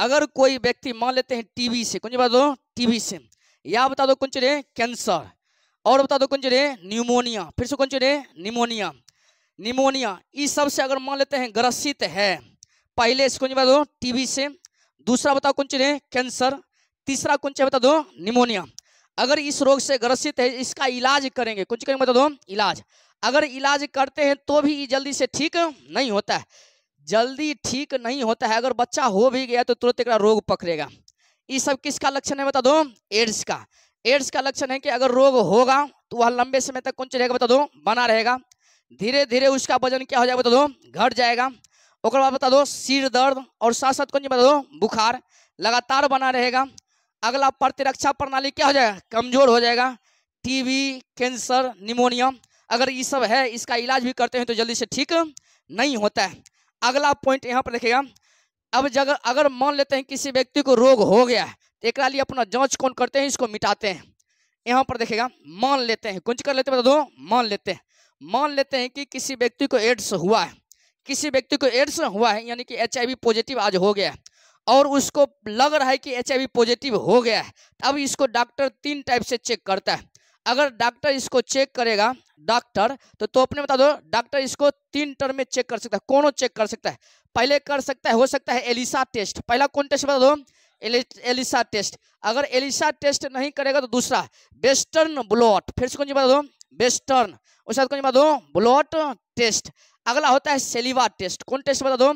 अगर कोई व्यक्ति मान लेते हैं टीबी से कुछ बता दो टीबी से या बता दो कुछ रे कैंसर और बता दो कुछ रे न्यूमोनिया फिर से कुछ रे निमोनिया निमोनिया इस सब से अगर मान लेते हैं ग्रसित है पहले इसको बता दो टीबी से दूसरा बताओ कुछ रे कैंसर तीसरा कुछ बता दो निमोनिया अगर इस रोग से ग्रसित है इसका इलाज करेंगे कुछ कहेंगे बता दो इलाज अगर इलाज करते हैं तो भी जल्दी से ठीक नहीं होता है जल्दी ठीक नहीं होता है अगर बच्चा हो भी गया तो तुरंत एक रोग पकड़ेगा ये सब किसका लक्षण है बता दो एड्स का एड्स का लक्षण है कि अगर रोग होगा तो वह लंबे समय तक कुछ रहेगा बता दो बना रहेगा धीरे धीरे उसका वजन क्या हो जाएगा बता दो घट जाएगा और बता दो सिर दर्द और साथ साथ कौन बता दो बुखार लगातार बना रहेगा अगला प्रतिरक्षा प्रणाली क्या हो जाएगा कमजोर हो जाएगा टीबी कैंसर निमोनिया अगर ये सब है इसका इलाज भी करते हैं तो जल्दी से ठीक नहीं होता है अगला पॉइंट यहाँ पर देखेगा अब जगह अगर मान लेते हैं किसी व्यक्ति को रोग हो गया है तो एक लिए अपना जांच कौन करते हैं इसको मिटाते हैं यहाँ पर देखेगा मान लेते हैं कुछ कर लेते हैं बता दो मान लेते हैं मान लेते हैं कि किसी व्यक्ति को एड्स हुआ है किसी व्यक्ति को एड्स हुआ है यानी कि एच पॉजिटिव आज हो गया है और उसको लग रहा है कि एच पॉजिटिव हो गया है अब इसको डॉक्टर तीन टाइप से चेक करता है अगर डॉक्टर इसको चेक करेगा डॉक्टर तो तो अपने बता दो डॉक्टर इसको तीन टर्म में चेक कर सकता है कौन चेक कर सकता है पहले कर सकता है हो सकता है एलिसा टेस्ट पहला कौन टेस्ट बता दो एलिसा टेस्ट अगर एलिसा टेस्ट नहीं करेगा तो दूसरा वेस्टर्न ब्लॉट फिर से कौन बता दो वेस्टर्न उसके बाद कौन बता दो ब्लॉट टेस्ट अगला होता है सेलिवा टेस्ट कौन टेस्ट बता दो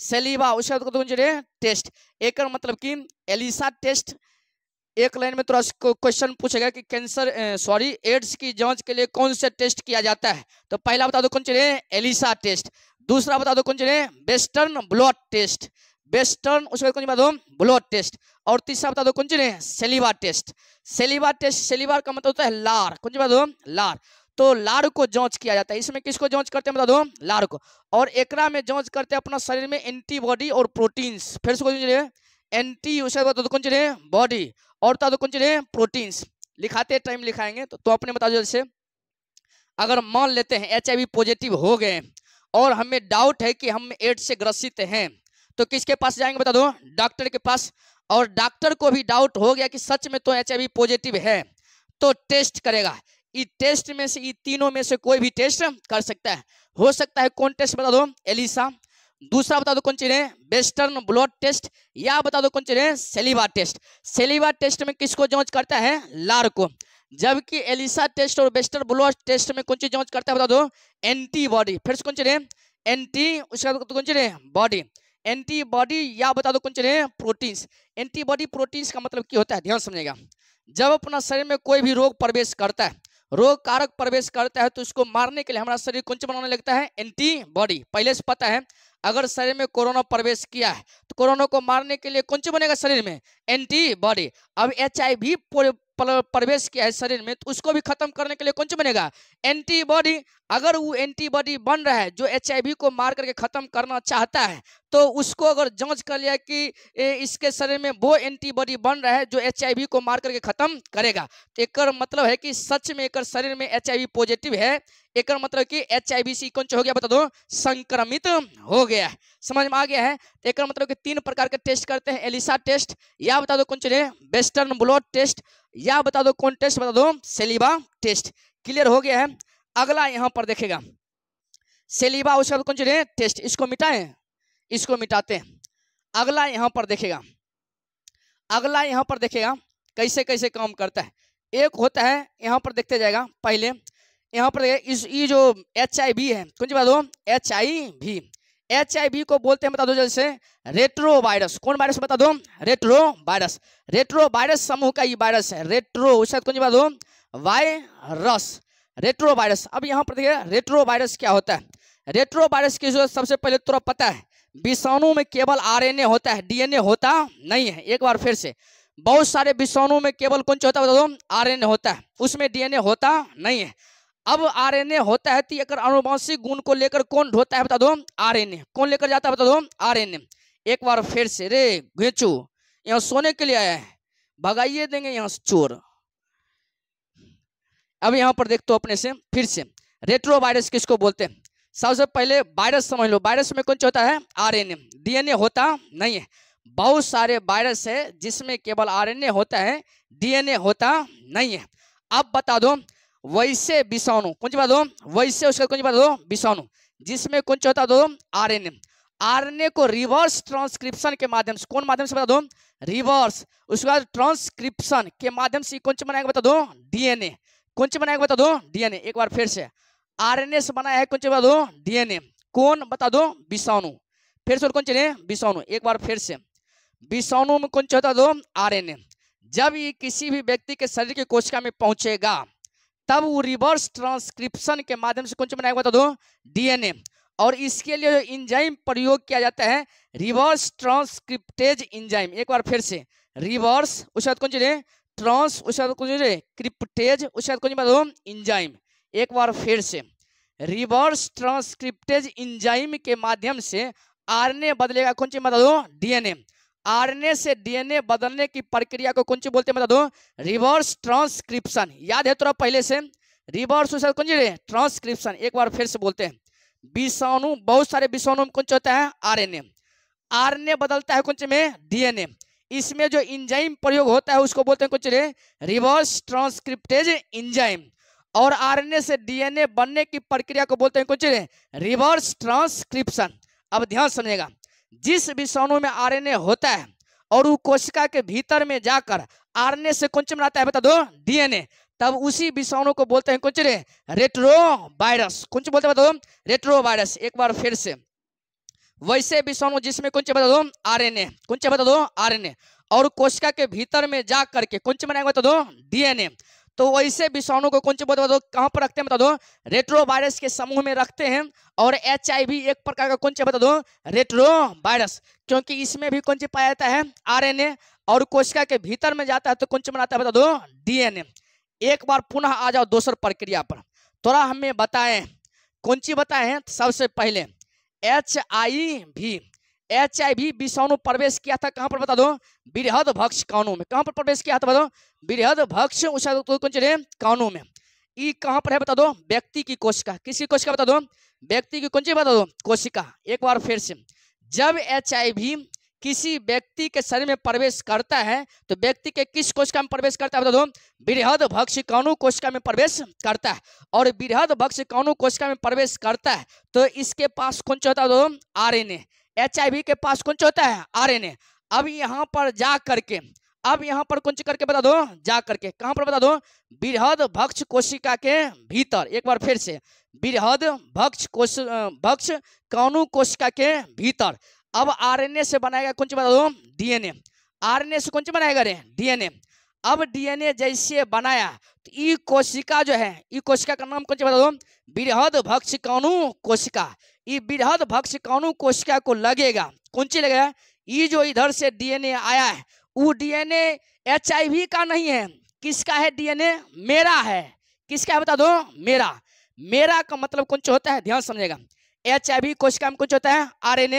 सेलिबा उसके बाद कौन तो टेस्ट एक मतलब कि एलिसा टेस्ट एक लाइन में थोड़ा तो क्वेश्चन पूछेगा कि कैंसर सॉरी एड्स की जांच के लिए कौन से टेस्ट किया जाता है तो पहला बता दो कौन चले एलिसा टेस्ट दूसरा बता दो कौन चले वेस्टर्न ब्लड टेस्ट वेस्टर्न उसके बाद कौन बता दो ब्लड टेस्ट और तीसरा बता दो कौन चले सेलिबा टेस्ट सेलिबा टेस्ट सेलिबार का मतलब होता है लार कौन बता दो लार तो लार को जांच किया जाता है इसमें किसको जांच करते हैं बता दो लार को और एक में जांच करते हैं अपना शरीर में एंटीबॉडी और प्रोटीन्स फिर से कौन चले एंटी उसके बता दो कौन चले बॉडी और बता दो कौन चले प्रोटीन्स लिखाते टाइम लिखाएंगे तो, तो अपने बता दो जैसे अगर मान लेते हैं एच पॉजिटिव हो गए और हमें डाउट है कि हम एड्स से ग्रसित हैं तो किसके पास जाएंगे बता दो डॉक्टर के पास और डॉक्टर को भी डाउट हो गया कि सच में तो एच पॉजिटिव है तो टेस्ट करेगा टेस्ट में से तीनों में से कोई भी टेस्ट कर सकता है हो सकता है कौन टेस्ट बता दो एलिसा दूसरा बता दो कौन चीज है वेस्टर्न ब्लड टेस्ट या बता दो कौन चीज है सेलिवा टेस्ट सेलिवा टेस्ट में किसको जांच करता है लार को जबकि एलिसा टेस्ट और वेस्टर्न ब्लड टेस्ट में कौन चीज जांच करता है बता दो एंटीबॉडी फिर कौन चीज है एंटी उसका कौन चीज है बॉडी एंटीबॉडी या बता दो कौन चीज है प्रोटीन्स एंटीबॉडी प्रोटीन्स का मतलब क्या होता है ध्यान समझेगा जब अपना शरीर में कोई भी रोग प्रवेश करता है रोग कारक प्रवेश करता है तो उसको मारने के लिए हमारा शरीर कुंच बनाने लगता है एंटीबॉडी पहले से पता है अगर शरीर में कोरोना प्रवेश किया है तो कोरोना को मारने के लिए कुंच बनेगा शरीर में एंटीबॉडी अब एच आई प्रवेश किया है शरीर में तो उसको भी खत्म करने के लिए कौन सा बनेगा एंटीबॉडी अगर वो एंटीबॉडी बन रहा है जो एच को मार करके खत्म करना चाहता है तो उसको अगर जांच कर लिया कि इसके शरीर में वो एंटीबॉडी बन रहा है जो एच को मार करके खत्म करेगा तो एक मतलब है कि सच में एक शरीर में एच पॉजिटिव है एक मतलब कि एच सी कौन हो गया बता दो संक्रमित हो गया समझ में आ गया है तो एक मतलब कि तीन प्रकार के टेस्ट करते हैं एलिसा टेस्ट या बता दो कौन चले वेस्टर्न ब्लॉड टेस्ट या बता दो कौन टेस्ट बता दो सेलिबा टेस्ट क्लियर हो गया है अगला यहाँ पर देखेगा सेलिबा उसके बाद कौन चले टेस्ट इसको मिटाएं इसको मिटाते हैं अगला यहाँ पर देखेगा अगला यहाँ पर देखेगा कैसे कैसे काम करता है एक होता है यहाँ पर देखते जाएगा पहले यहाँ पर इस ये जो एच आई वी है कौन सी बात हो एच आई वी एच को बोलते हैं बता दो जैसे रेट्रो वायरस कौन वायरस बता दो रेट्रो वायरस रेट्रो वायरस समूह का ये वायरस है रेट्रो उसके कौन बता दो वायरस रेट्रो वायरस अब यहाँ पर देखिए रेट्रो वायरस क्या होता है रेट्रो वायरस की जो सबसे पहले तुरंत तो पता है विषाणु में केवल आर होता है डीएनए होता नहीं है एक बार फिर से बहुत सारे विषाणु में केवल कौन सा होता है बता दो आर होता है उसमें डीएनए होता नहीं है अब आरएनए होता है तो अगर अनुवांशिक गुण को लेकर कौन ढोता है बता दो आरएनए कौन लेकर जाता है बता दो आरएनए एक बार फिर से रे घेचू यहाँ सोने के लिए आया है भगाइए देंगे यहाँ चोर अब यहाँ पर देखते हो अपने से फिर से रेट्रो वायरस किसको बोलते हैं सबसे पहले वायरस समझ लो वायरस में कौन होता है आरएनए डीएनए होता नहीं है बहुत सारे वायरस है जिसमें केवल आरएनए होता है डीएनए होता नहीं है अब बता दो वैसे विषाणु कौन सी बात हो वैसे उसके कौन सी बात हो विषाणु जिसमें कौन सा होता दो आरएनए आरएनए को रिवर्स ट्रांसक्रिप्शन के माध्यम से कौन माध्यम से बता दो रिवर्स उसके बाद ट्रांसक्रिप्शन के माध्यम से कौन सा बनाएगा बता दो डीएनए कौन सा बनाएगा बता दो डीएनए एक बार फिर से आरएनए से बनाया है कौन सा बता दो डीएनए कौन बता दो विषाणु फिर से कौन चले विषाणु एक बार फिर से विषाणु में कौन सा होता दो आरएनए जब ये किसी भी व्यक्ति के शरीर की कोशिका में पहुंचेगा तब वो रिवर्स ट्रांसक्रिप्शन के माध्यम से कौन चीज बनाएगा बता दूँ डीएनए और इसके लिए जो इंजाइम प्रयोग किया जाता है रिवर्स ट्रांसक्रिप्टेज इंजाइम एक बार फिर से रिवर्स उसके बाद कौन चीज ट्रांस उसके बाद कौन चीज क्रिप्टेज उसके बाद कौन चीज बताओ इंजाइम एक बार फिर से रिवर्स ट्रांसक्रिप्टेज इंजाइम के माध्यम से आरएनए बदलेगा कौन चीज बता दो डीएनए आरएनए से डीएनए बदलने की प्रक्रिया को कौन बोलते हैं बता दो रिवर्स ट्रांसक्रिप्शन याद है तुरा पहले से रिवर्स कौन कुंजी ट्रांसक्रिप्शन एक बार फिर से बोलते हैं विषाणु बहुत सारे विषाणु में कुंज होता है आरएनए आरएनए बदलता है कुंज में डीएनए इसमें जो इंजाइम प्रयोग होता है उसको बोलते हैं कुछ रिवर्स ट्रांसक्रिप्टेज इंजाइम और आरएनए से डीएनए बनने की प्रक्रिया को बोलते हैं कुछ रिवर्स ट्रांसक्रिप्शन अब ध्यान समझेगा जिस विषाणु में आरएनए होता है और वो कोशिका के भीतर में जाकर आरएनए से कौन बनाता है बता दो डीएनए तब उसी विषाणु को बोलते हैं कुछ रेट्रो वायरस कुछ बोलते बता दो रेट्रो वायरस एक बार फिर से वैसे विषाणु जिसमें कुछ बता दो आरएनए कुछ बता दो आरएनए और कोशिका के भीतर में जा करके कुंच बनाएंगे बता दो डीएनए तो वैसे विषाणु को कौन से बता दो कहाँ पर रखते हैं बता दो रेट्रो वायरस के समूह में रखते हैं और एच एक प्रकार का कौन से बता दो रेट्रो वायरस क्योंकि इसमें भी कौन से पाया जाता है आर और कोशिका के भीतर में जाता है तो कौन से बनाता है बता दो ए एक बार पुनः आ जाओ दूसर प्रक्रिया पर थोड़ा हमें बताएं कौन सी बताएं सबसे पहले एच आई भी एच आई वी विषाणु प्रवेश किया था कहाँ पर बता दो बृहद भक्ष कानू में कहाँ पर प्रवेश किया था बता दो बृहद भक्ष में ई कहाँ पर है बता दो व्यक्ति की कोशिका किसकी कोशिका बता दो व्यक्ति की कौन चीज बता दो कोशिका एक बार फिर से जब एच किसी व्यक्ति के शरीर में प्रवेश करता है तो व्यक्ति के किस कोशिका में प्रवेश करता है बता दो बृहद भक्ष कानू कोशिका में प्रवेश करता है और बृहद भक्ष कानू कोशिका में प्रवेश करता है तो इसके पास कौन सा होता है आर एन ए एच के पास कुछ होता है आर अब यहाँ पर जा करके अब यहाँ पर कुछ करके बता दो जा करके कहाँ पर बता दो बृहद भक्ष कोशिका के भीतर एक बार फिर से बृहद भक्ष कोश भक्ष कौनु कोशिका के भीतर अब आरएनए से बनाएगा कुछ बता दो डीएनए आरएनए से कुछ बनाएगा रे डीएनए अब डीएनए जैसे बनाया तो ई कोशिका जो है ई कोशिका का नाम कुछ बता दो बृहद भक्ष कौनु कोशिका बृहद भक्ष कौनू कोशिका को लगेगा कौन चीज लगेगा ये जो इधर से डीएनए आया है वो डीएनए एचआईवी का नहीं है किसका है डीएनए मेरा है किसका है बता दो मेरा मेरा का मतलब कौन कुछ होता है ध्यान समझेगा एच आई वी कोशिका में कुछ होता है आर एन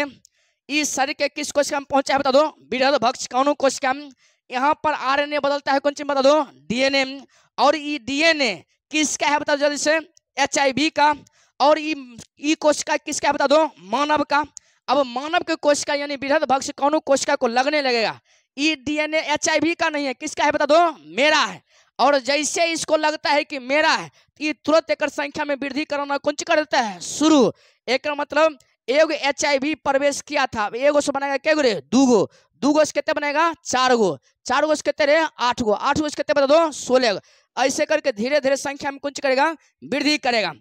ए शरीर के किस कोशिका में पहुंचा है बता दो बृहद भक्ष कौनू कोशिका यहाँ पर आर एन ए बदलता है कौन चीज बता दो डीएनए और ये डीएनए किसका है बता दो जल्दी से एच आई वी का और ई कोशिका किसका बता दो मानव का अब मानव के कोशिका यानी बृहद भक्ष कौन कोशिका को लगने लगेगा ई डीएनए एचआईवी का नहीं है किसका है बता दो मेरा है और जैसे इसको लगता है कि मेरा है ये तो तुरंत एक संख्या में वृद्धि कराना कुछ कर देता है शुरू एक मतलब एगो एच आई वी प्रवेश किया था एगो से बनेगा कैगो रे दूगो दूगो से कितने बनेगा चार गो चार गो से कितने रहे आठ गो आठ गो से कितने बता दो सोलह गो ऐसे करके धीरे धीरे संख्या में कुछ करेगा वृद्धि करेगा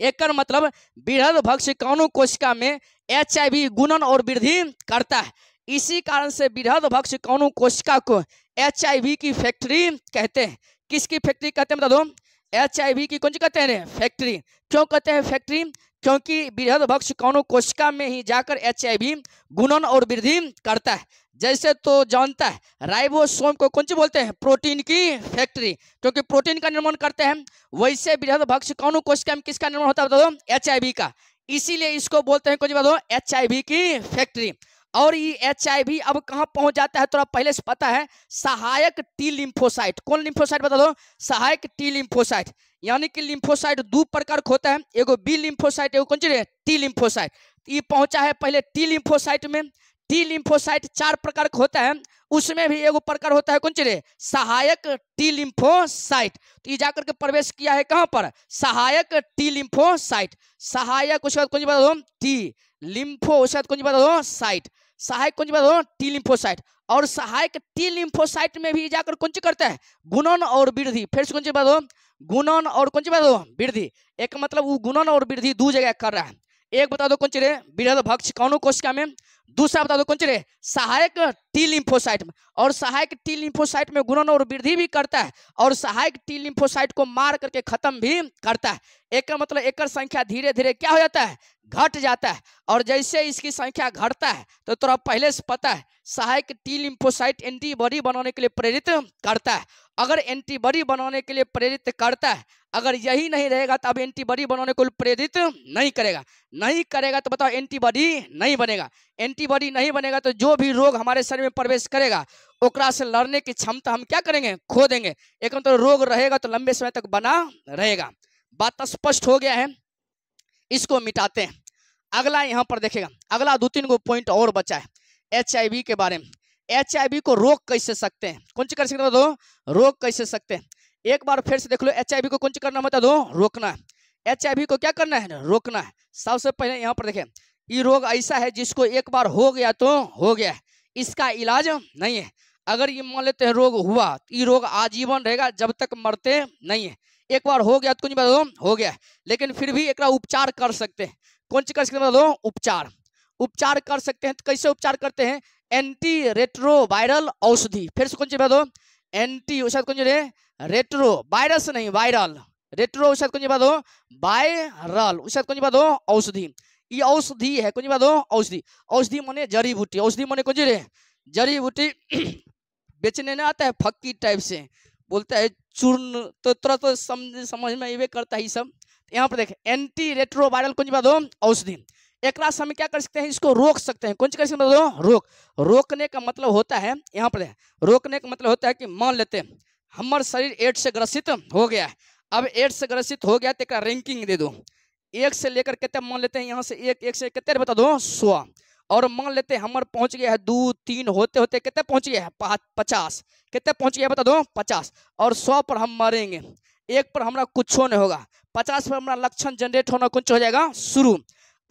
एक मतलब बृहद कौनु कोशिका में एच गुणन और वृद्धि करता है इसी कारण से बृहद कौनु कोशिका को एच की फैक्ट्री कहते हैं किसकी फैक्ट्री कहते हैं बता दो एच की कौन सी कहते हैं फैक्ट्री क्यों कहते हैं फैक्ट्री क्योंकि बृहद भक्ष कौनो कोशिका में ही जाकर एच गुणन और वृद्धि करता है जैसे तो जानता है राइबोसोम को कौन सी बोलते हैं प्रोटीन की फैक्ट्री क्योंकि प्रोटीन का निर्माण करते हैं वैसे बृहद भक्ष कौन कोशिका में किसका निर्माण होता है बता दो एच का इसीलिए इसको बोलते हैं सी बता दो एच की फैक्ट्री और ये एच अब कहाँ पहुंच जाता है थोड़ा तो पहले से पता है सहायक टी लिम्फोसाइट कौन लिम्फोसाइट बता दो सहायक टी लिम्फोसाइट यानी कि लिम्फोसाइट दो प्रकार का होता है एगो बी लिम्फोसाइट एगो कौन चीज टी लिम्फोसाइट ये पहुंचा है पहले टी लिम्फोसाइट में टी लिम्फोसाइट चार प्रकार का होता है उसमें भी एगो प्रकार होता है कौन चीज सहायक टी लिम्फोसाइट तो ये जाकर के प्रवेश किया है कहाँ पर सहायक टी लिम्फोसाइट सहायक उसके बाद कौन बता दो टी लिम्फो उसके बाद कौन बता दो साइट सहायक कुंज बात टी लिम्फोसाइट और सहायक टी लिम्फोसाइट में भी जाकर कुंज करता है गुणन और वृद्धि फिर से कुंज बता गुणन और कुंज बता वृद्धि एक मतलब वो गुणन और वृद्धि दो जगह कर रहा है एक बता दो कुंज रे वृहद भक्ष कौन कोशिका में दूसरा बता दो कौन चले सहायक टी लिम्फोसाइट में और सहायक टी लिम्फोसाइट में गुणन और वृद्धि भी करता है और सहायक टी लिम्फोसाइट को मार करके खत्म भी करता है एक मतलब एकर संख्या धीरे धीरे क्या हो जाता है घट जाता है और जैसे इसकी संख्या घटता है तो थोड़ा पहले से पता है सहायक टी लिम्फोसाइट एंटीबॉडी बनाने के लिए प्रेरित करता है अगर एंटीबॉडी बनाने के लिए प्रेरित करता है अगर यही नहीं रहेगा तो अब एंटीबॉडी बनाने को प्रेरित नहीं करेगा नहीं करेगा तो बताओ एंटीबॉडी नहीं बनेगा एंटीबॉडी नहीं बनेगा तो जो भी रोग हमारे शरीर में प्रवेश करेगा ओकरा से लड़ने की क्षमता हम क्या करेंगे खो देंगे एक तो रोग रहेगा तो लंबे समय तक बना रहेगा बात स्पष्ट हो गया है इसको मिटाते हैं अगला यहाँ पर देखेगा अगला दो तीन गो पॉइंट और बचा है एच के बारे में एच को रोक कैसे सकते हैं कौन सी कर सकते हो रोग कैसे सकते हैं एक बार फिर से देख लो एच को कुछ करना मतलब रोकना है एच को क्या करना है रोकना है सबसे पहले यहाँ पर देखें ये रोग ऐसा है जिसको एक बार हो गया तो हो गया इसका इलाज नहीं है अगर ये मान लेते हैं रोग हुआ ये रोग आजीवन रहेगा जब तक मरते नहीं है एक बार हो गया तो कुछ बता दो हो गया लेकिन फिर भी एक उपचार कर सकते हैं कौन चीज कर सकते बता दो उपचार उपचार कर सकते हैं तो कैसे उपचार करते हैं एंटी रेट्रोवायरल औषधि फिर से कौन चीज बता दो एंटी उसके कौन चीज रेट्रो वायरस नहीं वायरल रेट्रो उसके कौन बात हो वायरल उसके कौन बात हो औषधि ये औषधि है कौन बात हो औषधि औषधि मने जड़ी बूटी औषधि मने कौन रे जड़ी बूटी बेचने ना आता है फक्की टाइप से बोलता है चूर्ण तो थोड़ा तो समझ समझ में ये करता है ये सब यहाँ पर देख एंटी रेट्रो वायरल कौन बात हो औषधि एक रात हम क्या कर सकते हैं इसको रोक सकते हैं कौन सी कर सकते हैं रोक रोकने का मतलब होता है यहाँ पर रोकने का मतलब होता है कि मान लेते हैं हमार शरीर एड्स से ग्रसित हो गया है अब एड्स से ग्रसित हो गया तो रैंकिंग दे दो एक से लेकर कितने मान लेते हैं यहाँ से एक एक से कितने बता दो सौ और मान लेते हैं हमारे पहुंच गया है दो तीन होते होते कितने पहुंच गया है पचास कितने पहुंच गया बता दो पचास और सौ पर हम मरेंगे एक पर हमारा कुछ नहीं होगा पचास पर हमारा लक्षण जनरेट होना कुछ हो जाएगा शुरू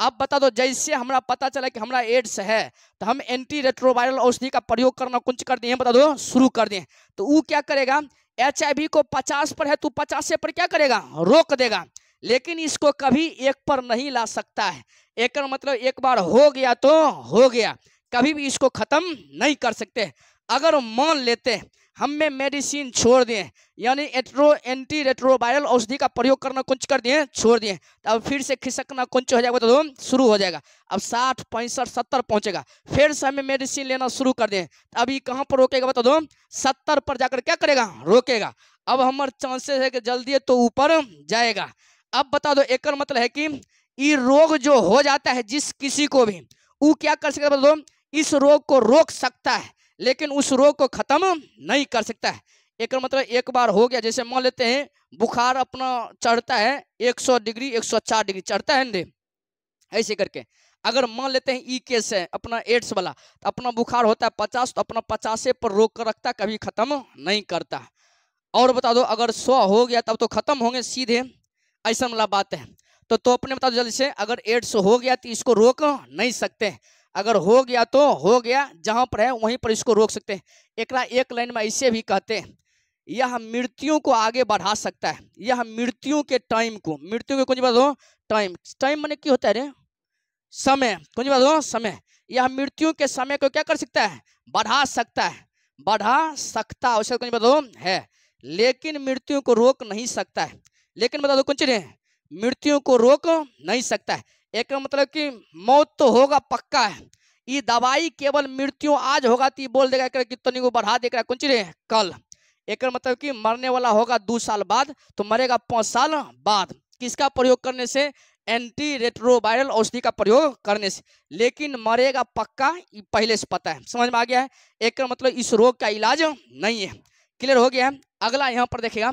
आप बता दो जैसे हमरा पता चला कि हमरा एड्स है तो हम एंटी रेट्रोवायरल औषधि का प्रयोग करना कुछ कर दिए बता दो शुरू कर दिए तो वो क्या करेगा एच को पचास पर है तो पचास पर क्या करेगा रोक देगा लेकिन इसको कभी एक पर नहीं ला सकता है एक मतलब एक बार हो गया तो हो गया कभी भी इसको खत्म नहीं कर सकते अगर मान लेते हैं हम में मेडिसिन छोड़ दिए यानी एट्रो एंटी रेट्रोवायरल औषधि का प्रयोग करना कुछ कर दिए छोड़ दिए अब फिर से खिसकना कुंच हो जाएगा तो शुरू हो जाएगा अब साठ पैंसठ सत्तर पहुंचेगा फिर से हमें मेडिसिन लेना शुरू कर दिए अभी कहाँ पर रोकेगा बता दो सत्तर पर जाकर क्या करेगा रोकेगा अब हमारे चांसेस है कि जल्दी तो ऊपर जाएगा अब बता दो एक मतलब है कि ये रोग जो हो जाता है जिस किसी को भी वो क्या कर सकता है बता दो इस रोग को रोक सकता है लेकिन उस रोग को खत्म नहीं कर सकता है एक मतलब एक बार हो गया जैसे मान लेते हैं बुखार अपना चढ़ता है 100 डिग्री 104 डिग्री चढ़ता है ऐसे करके अगर मान लेते हैं ई केस है अपना एड्स वाला तो अपना बुखार होता है पचास तो अपना पचासे पर रोक कर रखता कभी खत्म नहीं करता और बता दो अगर सौ हो गया तब तो खत्म होंगे सीधे ऐसा वाला मतलब बात है तो तो अपने बता दो जल्दी से अगर एड्स हो गया तो इसको रोक नहीं सकते अगर हो गया तो हो गया जहाँ पर है वहीं पर इसको रोक सकते हैं एकरा एक लाइन में इसे भी कहते हैं यह मृत्यु को आगे बढ़ा सकता है यह मृत्यु के टाइम को मृत्यु के कुछ बात हो टाइम टाइम मैंने क्या होता है रे समय कुछ बात हो समय यह मृत्यु के समय को क्या कर सकता है बढ़ा सकता है बढ़ा सकता उसे कुछ बात हो है लेकिन मृत्यु को रोक नहीं सकता है लेकिन बता दो कुछ नहीं मृत्यु को रोक नहीं सकता है एक मतलब कि मौत तो होगा पक्का है ये दवाई केवल मृत्यु आज होगा तो बोल देगा एक कितनी को बढ़ा देगा कौन चीज कल एक मतलब कि मरने वाला होगा दो साल बाद तो मरेगा पाँच साल बाद किसका प्रयोग करने से एंटी रेट्रोवायरल औषधि का प्रयोग करने से लेकिन मरेगा पक्का पहले से पता है समझ में आ गया है एक मतलब इस रोग का इलाज नहीं है क्लियर हो गया है अगला यहाँ पर देखेगा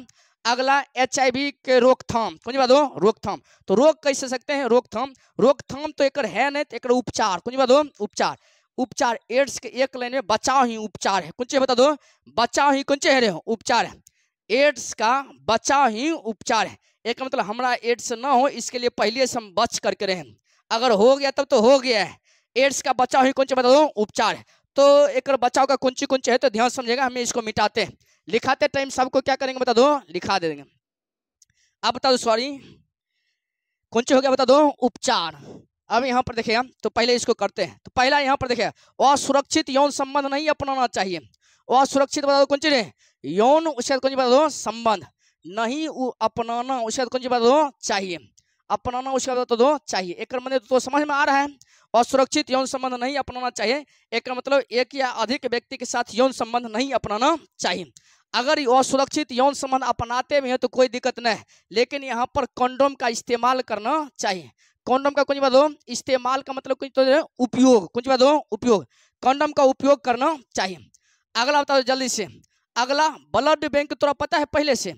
अगला एच के रोकथाम कौन बात हो रोकथाम तो रोक कैसे सकते हैं रोकथाम रोकथाम तो एक है नहीं तो एक उपचार कौन बात हो उपचार उपचार एड्स के एक लाइन में बचाव ही उपचार है कुछ बता दो बचाव ही कुछ है रे उपचार है एड्स का बचाव ही उपचार है एक मतलब हमारा एड्स ना हो इसके लिए पहले से हम बच करके रहें अगर हो गया तब तो हो गया है एड्स का बचाव ही कुछ बता दो उपचार है तो एक बचाव का कुंची ची है तो ध्यान समझेगा हमें इसको मिटाते हैं लिखाते टाइम सबको क्या करेंगे बता दो लिखा दे देंगे अब बता दो सॉरी कौन सा हो गया बता दो उपचार अब यहाँ पर देखिए तो पहले इसको करते हैं तो पहला यहाँ पर देखिए असुरक्षित यौन संबंध नहीं अपनाना चाहिए असुरक्षित बता दो कौन चीज यौन उसके बाद कौन बता दो संबंध नहीं वो अपनाना उसके बाद कौन बता दो चाहिए अपनाना उसके बाद बता दो चाहिए एक मैंने मतलब तो समझ में आ रहा है असुरक्षित यौन संबंध नहीं अपनाना चाहिए एक मतलब एक या अधिक व्यक्ति के साथ यौन संबंध नहीं अपनाना चाहिए अगर असुरक्षित यौन संबंध अपनाते भी हैं तो कोई दिक्कत नहीं है लेकिन यहाँ पर कंडोम का इस्तेमाल करना चाहिए कंडोम का कुछ बात हो इस्तेमाल का मतलब कुछ तो उपयोग कुछ बात हो उपयोग कंडोम का उपयोग करना चाहिए अगला बता दो जल्दी से अगला ब्लड बैंक तो पता है पहले से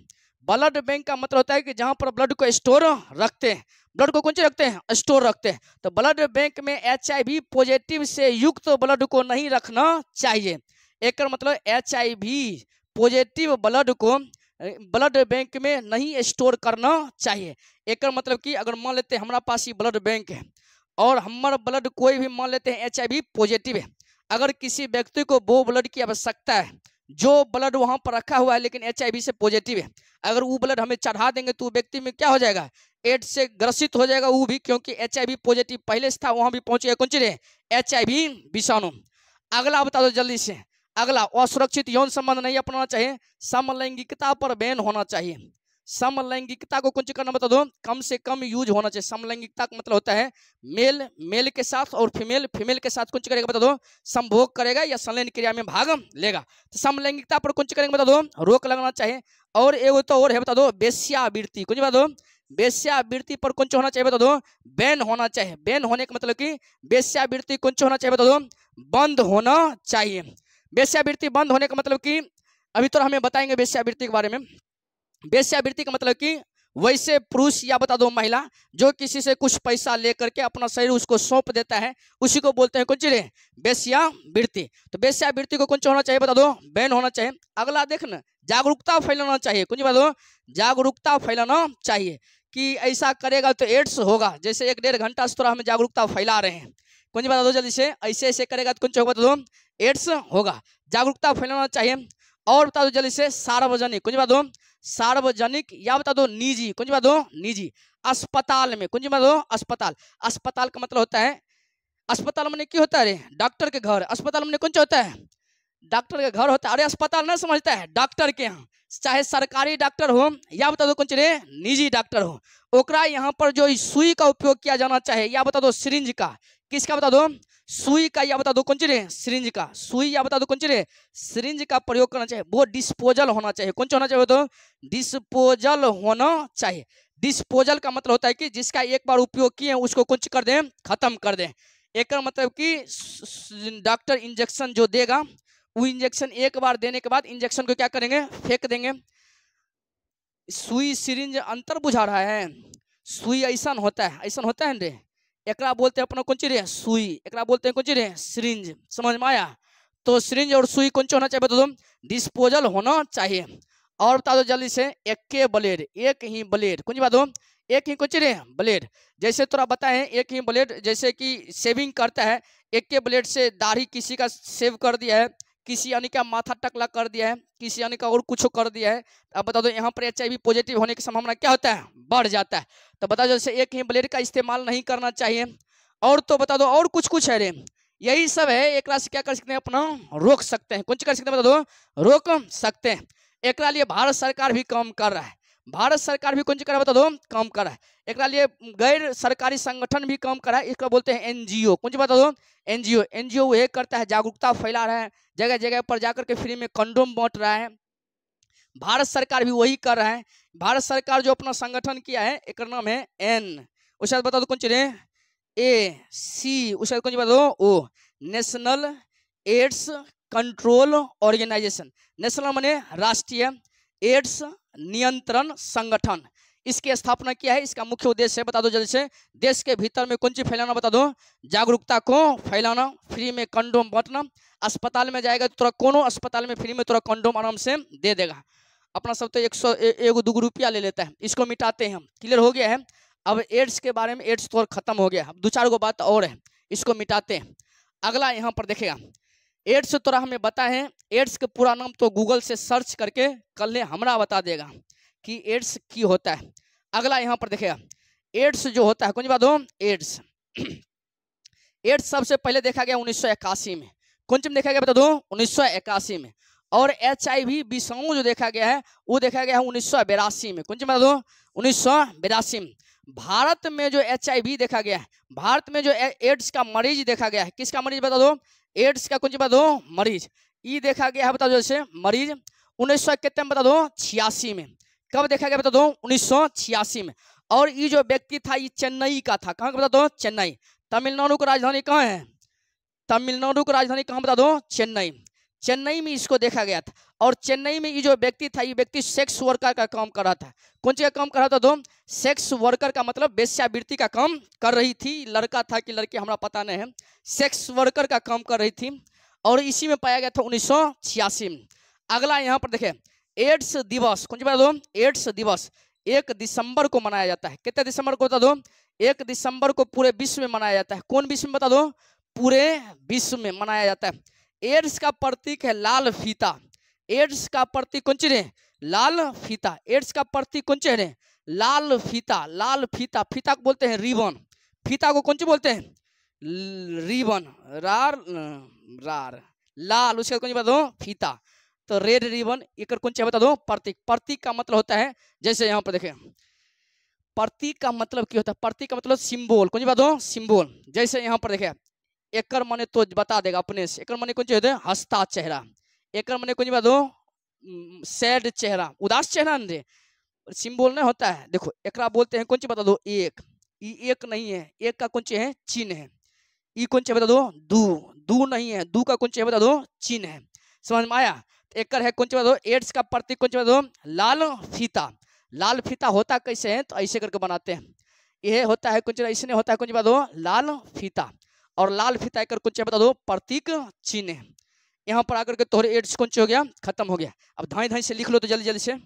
ब्लड बैंक का मतलब होता है कि जहाँ पर ब्लड को स्टोर रखते हैं ब्लड को कौन से रखते हैं स्टोर रखते हैं तो ब्लड बैंक में एच पॉजिटिव से युक्त तो ब्लड को नहीं रखना चाहिए एक मतलब एच पॉजिटिव ब्लड को ब्लड बैंक में नहीं स्टोर करना चाहिए एक मतलब कि अगर मान लेते हैं हमारा पास ही ब्लड बैंक है और हमारा ब्लड कोई भी मान लेते हैं एच पॉजिटिव है अगर किसी व्यक्ति को वो ब्लड की आवश्यकता है जो ब्लड वहाँ पर रखा हुआ है लेकिन एच से पॉजिटिव है अगर वो ब्लड हमें चढ़ा देंगे तो व्यक्ति में क्या हो जाएगा एड्स से ग्रसित हो जाएगा वो भी क्योंकि एच पॉजिटिव पहले से था वहाँ भी पहुँचेगा कौन चीज है एच विषाणु अगला बता दो जल्दी से अगला असुरक्षित यौन संबंध नहीं अपनाना चाहिए समलैंगिकता पर बैन होना चाहिए समलैंगिकता को कुछ करना बता मतलब दो कम से कम यूज होना चाहिए समलैंगिकता का मतलब होता है मेल मेल के साथ और फीमेल फीमेल के साथ कुछ करेगा बता मतलब दो संभोग करेगा या संलयन क्रिया में भाग लेगा तो समलैंगिकता पर कुछ करेंगे बता मतलब दो रोक लगाना चाहिए और एक तो और है बता दो बेस्यावृत्ति कुछ बता दो बेस्यावृत्ति पर कुछ होना चाहिए बता दो बैन होना चाहिए बैन होने का मतलब की बेस्यावृत्ति कुछ होना चाहिए बता दो बंद होना चाहिए वेश्यावृत्ति बंद होने का मतलब कि अभी तो हमें बताएंगे वेश्यावृत्ति के बारे में वेश्यावृत्ति का मतलब कि वैसे पुरुष या बता दो महिला जो किसी से कुछ पैसा लेकर के अपना शरीर उसको सौंप देता है उसी को बोलते हैं कुछ वेश्यावृत्ति तो वेश्यावृत्ति को कुछ होना चाहिए बता दो बैन होना चाहिए अगला देखना जागरूकता फैलाना चाहिए कुछ बता दो जागरूकता फैलाना चाहिए कि ऐसा करेगा तो एड्स होगा जैसे एक डेढ़ घंटा से थोड़ा हमें जागरूकता फैला रहे हैं कुछ बता दो जल्दी से ऐसे ऐसे करेगा तो कुछ बता दो एड्स होगा जागरूकता फैलाना चाहिए और बता दो जल्दी से सार्वजनिक कुछ बात हो सार्वजनिक या बता दो निजी कुछ बात हो निजी अस्पताल में कुछ बात हो अस्पताल अस्पताल का मतलब होता है अस्पताल मैंने क्या होता है अरे डॉक्टर के घर अस्पताल मैंने कौन होता है डॉक्टर के घर होता है अरे अस्पताल ना समझता है डॉक्टर के यहाँ चाहे सरकारी डॉक्टर हो या बता दो कौन चले निजी डॉक्टर हो ओकरा यहाँ पर जो सुई का उपयोग किया जाना चाहिए या बता दो सिरिंज का किसका बता दो सुई का या बता दो कौन चीज सिरिंज का सुई या बता दो कौन चीज सिरिंज का प्रयोग करना चाहिए वो डिस्पोजल होना चाहिए कौन सा होना चाहिए तो डिस्पोजल होना चाहिए डिस्पोजल का मतलब होता है कि जिसका एक बार उपयोग किए उसको कुछ कर दें खत्म कर दें एक मतलब कि डॉक्टर इंजेक्शन जो देगा वो इंजेक्शन एक बार देने के बाद इंजेक्शन को क्या करेंगे फेंक देंगे सुई सिरिंज अंतर बुझा रहा है सुई ऐसा होता है ऐसा होता है ना एक बोलते हैं अपना कौन चीज है सुई एक बोलते हैं कौन चीज है सिरिंज समझ में आया तो सिरिंज और सुई कौन होना चाहिए बताओ डिस्पोजल होना चाहिए और बता दो जल्दी से एक के ब्लेड एक ही ब्लेड कौन बता दो एक ही कुछ है ब्लेड जैसे थोड़ा बताएं एक ही ब्लेड जैसे कि सेविंग करता है एक के ब्लेड से दाढ़ी किसी का सेव कर दिया है किसी यानी का माथा टकला कर दिया है किसी यानी का और कुछ कर दिया है अब बता दो यहाँ पर एच पॉजिटिव होने की संभावना क्या होता है बढ़ जाता है तो बता दो जैसे एक ही ब्लेड का इस्तेमाल नहीं करना चाहिए और तो बता दो और कुछ कुछ है रे यही सब है एक से क्या कर सकते हैं अपना रोक सकते हैं कुछ कर सकते हैं बता दो रोक सकते हैं एक लिए भारत सरकार भी काम कर रहा है भारत सरकार भी कौन चीज कर बता दो काम कर है एक लिए गैर सरकारी संगठन भी काम कर रहा है इसको बोलते हैं एनजीओ कौन चीज बता दो एनजीओ एनजीओ ये करता है जागरूकता फैला रहा है जगह जगह पर जाकर के फ्री में कंडोम बांट रहा है भारत सरकार भी वही कर रहा है भारत सरकार जो अपना संगठन किया है एक नाम है एन उसके बाद बता दो कौन चीज ए सी उसके बाद कौन चीज बता दो ओ national AIDS control organization national मैंने राष्ट्रीय एड्स नियंत्रण संगठन इसकी स्थापना किया है इसका मुख्य उद्देश्य है बता दो जल्दी से देश के भीतर में कौन चीज फैलाना बता दो जागरूकता को फैलाना फ्री में कंडोम बांटना अस्पताल में जाएगा तो थोड़ा कोनो अस्पताल में फ्री में थोड़ा कंडोम आराम से दे देगा अपना सब तो एक सौ एगो दो रुपया ले लेता है इसको मिटाते हैं हम क्लियर हो गया है अब एड्स के बारे में एड्स थोड़ा खत्म हो गया अब दो चार गो बात और है इसको मिटाते हैं अगला यहाँ पर देखेगा एड्स तोरा हमें बता है एड्स के पूरा नाम तो गूगल से सर्च करके कल हमारा बता देगा कि एड्स की होता है अगला यहाँ पर देखेगा एड्स जो होता है कौन बात हो एड्स एड्स सबसे पहले देखा गया उन्नीस में कौन में देखा गया बता दो उन्नीस में और एच आई वी विषाणु जो देखा गया है वो देखा गया है उन्नीस में कौन बता दो उन्नीस में भारत में जो एच देखा गया है भारत में जो एड्स का मरीज देखा गया है किसका मरीज बता दो एड्स का कुछ बता दो मरीज ये देखा गया है बता दो जैसे मरीज उन्नीस सौ इकहत्तर में बता दो छियासी में कब देखा गया बता दो उन्नीस सौ छियासी में और ये जो व्यक्ति था ये चेन्नई का था कहाँ का बता दो चेन्नई तमिलनाडु की राजधानी कहाँ है तमिलनाडु की राजधानी कहाँ बता दो चेन्नई चेन्नई में इसको देखा गया था और चेन्नई में ये जो व्यक्ति था ये व्यक्ति सेक्स वर्कर का काम कर रहा था कौन चीज का काम कर रहा था दो सेक्स वर्कर का मतलब वेश्यावृत्ति का काम कर रही थी लड़का था कि लड़की हमारा पता नहीं है सेक्स वर्कर का काम कर रही थी और इसी में पाया गया था उन्नीस में अगला यहाँ पर देखे एड्स दिवस कौन सी बता दो एड्स दिवस एक दिसंबर को मनाया जाता है कितने दिसंबर को बता दो एक दिसंबर को पूरे विश्व में मनाया जाता है कौन विश्व में बता दो पूरे विश्व में मनाया जाता है एड्स का प्रतीक है लाल फीता एड्स का प्रतीक कौन चीज है लाल फीता एड्स का प्रतीक कौन चीज है लाल फीता लाल फीता फीता को बोलते हैं रिबन फीता को कौन चीज बोलते हैं रिबन रार रार लाल उसके कौन बता दो फीता तो रेड रिबन एक कौन चाहिए बता दो प्रतीक प्रतीक का मतलब होता है जैसे यहाँ पर देखें प्रतीक का मतलब क्या होता है प्रतीक का मतलब सिंबल कौन बता दो सिंबल जैसे यहाँ पर देखें एक मने तो बता देगा अपने से एक मने कौन चाहिए हंसता चेहरा एक मने कौन दो सैड चेहरा उदास चेहरा न सिंबल नहीं होता है देखो एक बोलते हैं कौन चीज बता दो एक एक नहीं है एक का कौन चीज है चिन्ह है ई कौन चीज बता दो दू दू नहीं है दू का कौन चीज बता दो चिन्ह है समझ में आया तो एक है कौन चीज बता दो एड्स का प्रतीक कौन चीज बता दो लाल फीता लाल फीता होता कैसे है तो ऐसे करके बनाते हैं यह होता है कुछ इसने होता है कुछ बात लाल फीता और लाल फिताई कर कुछ बता दो प्रतीक चिन्ह यहाँ पर आकर के तोहरे एड्स कौन हो गया खत्म हो गया अब धाई धाई से लिख लो तो जल्दी जल्दी से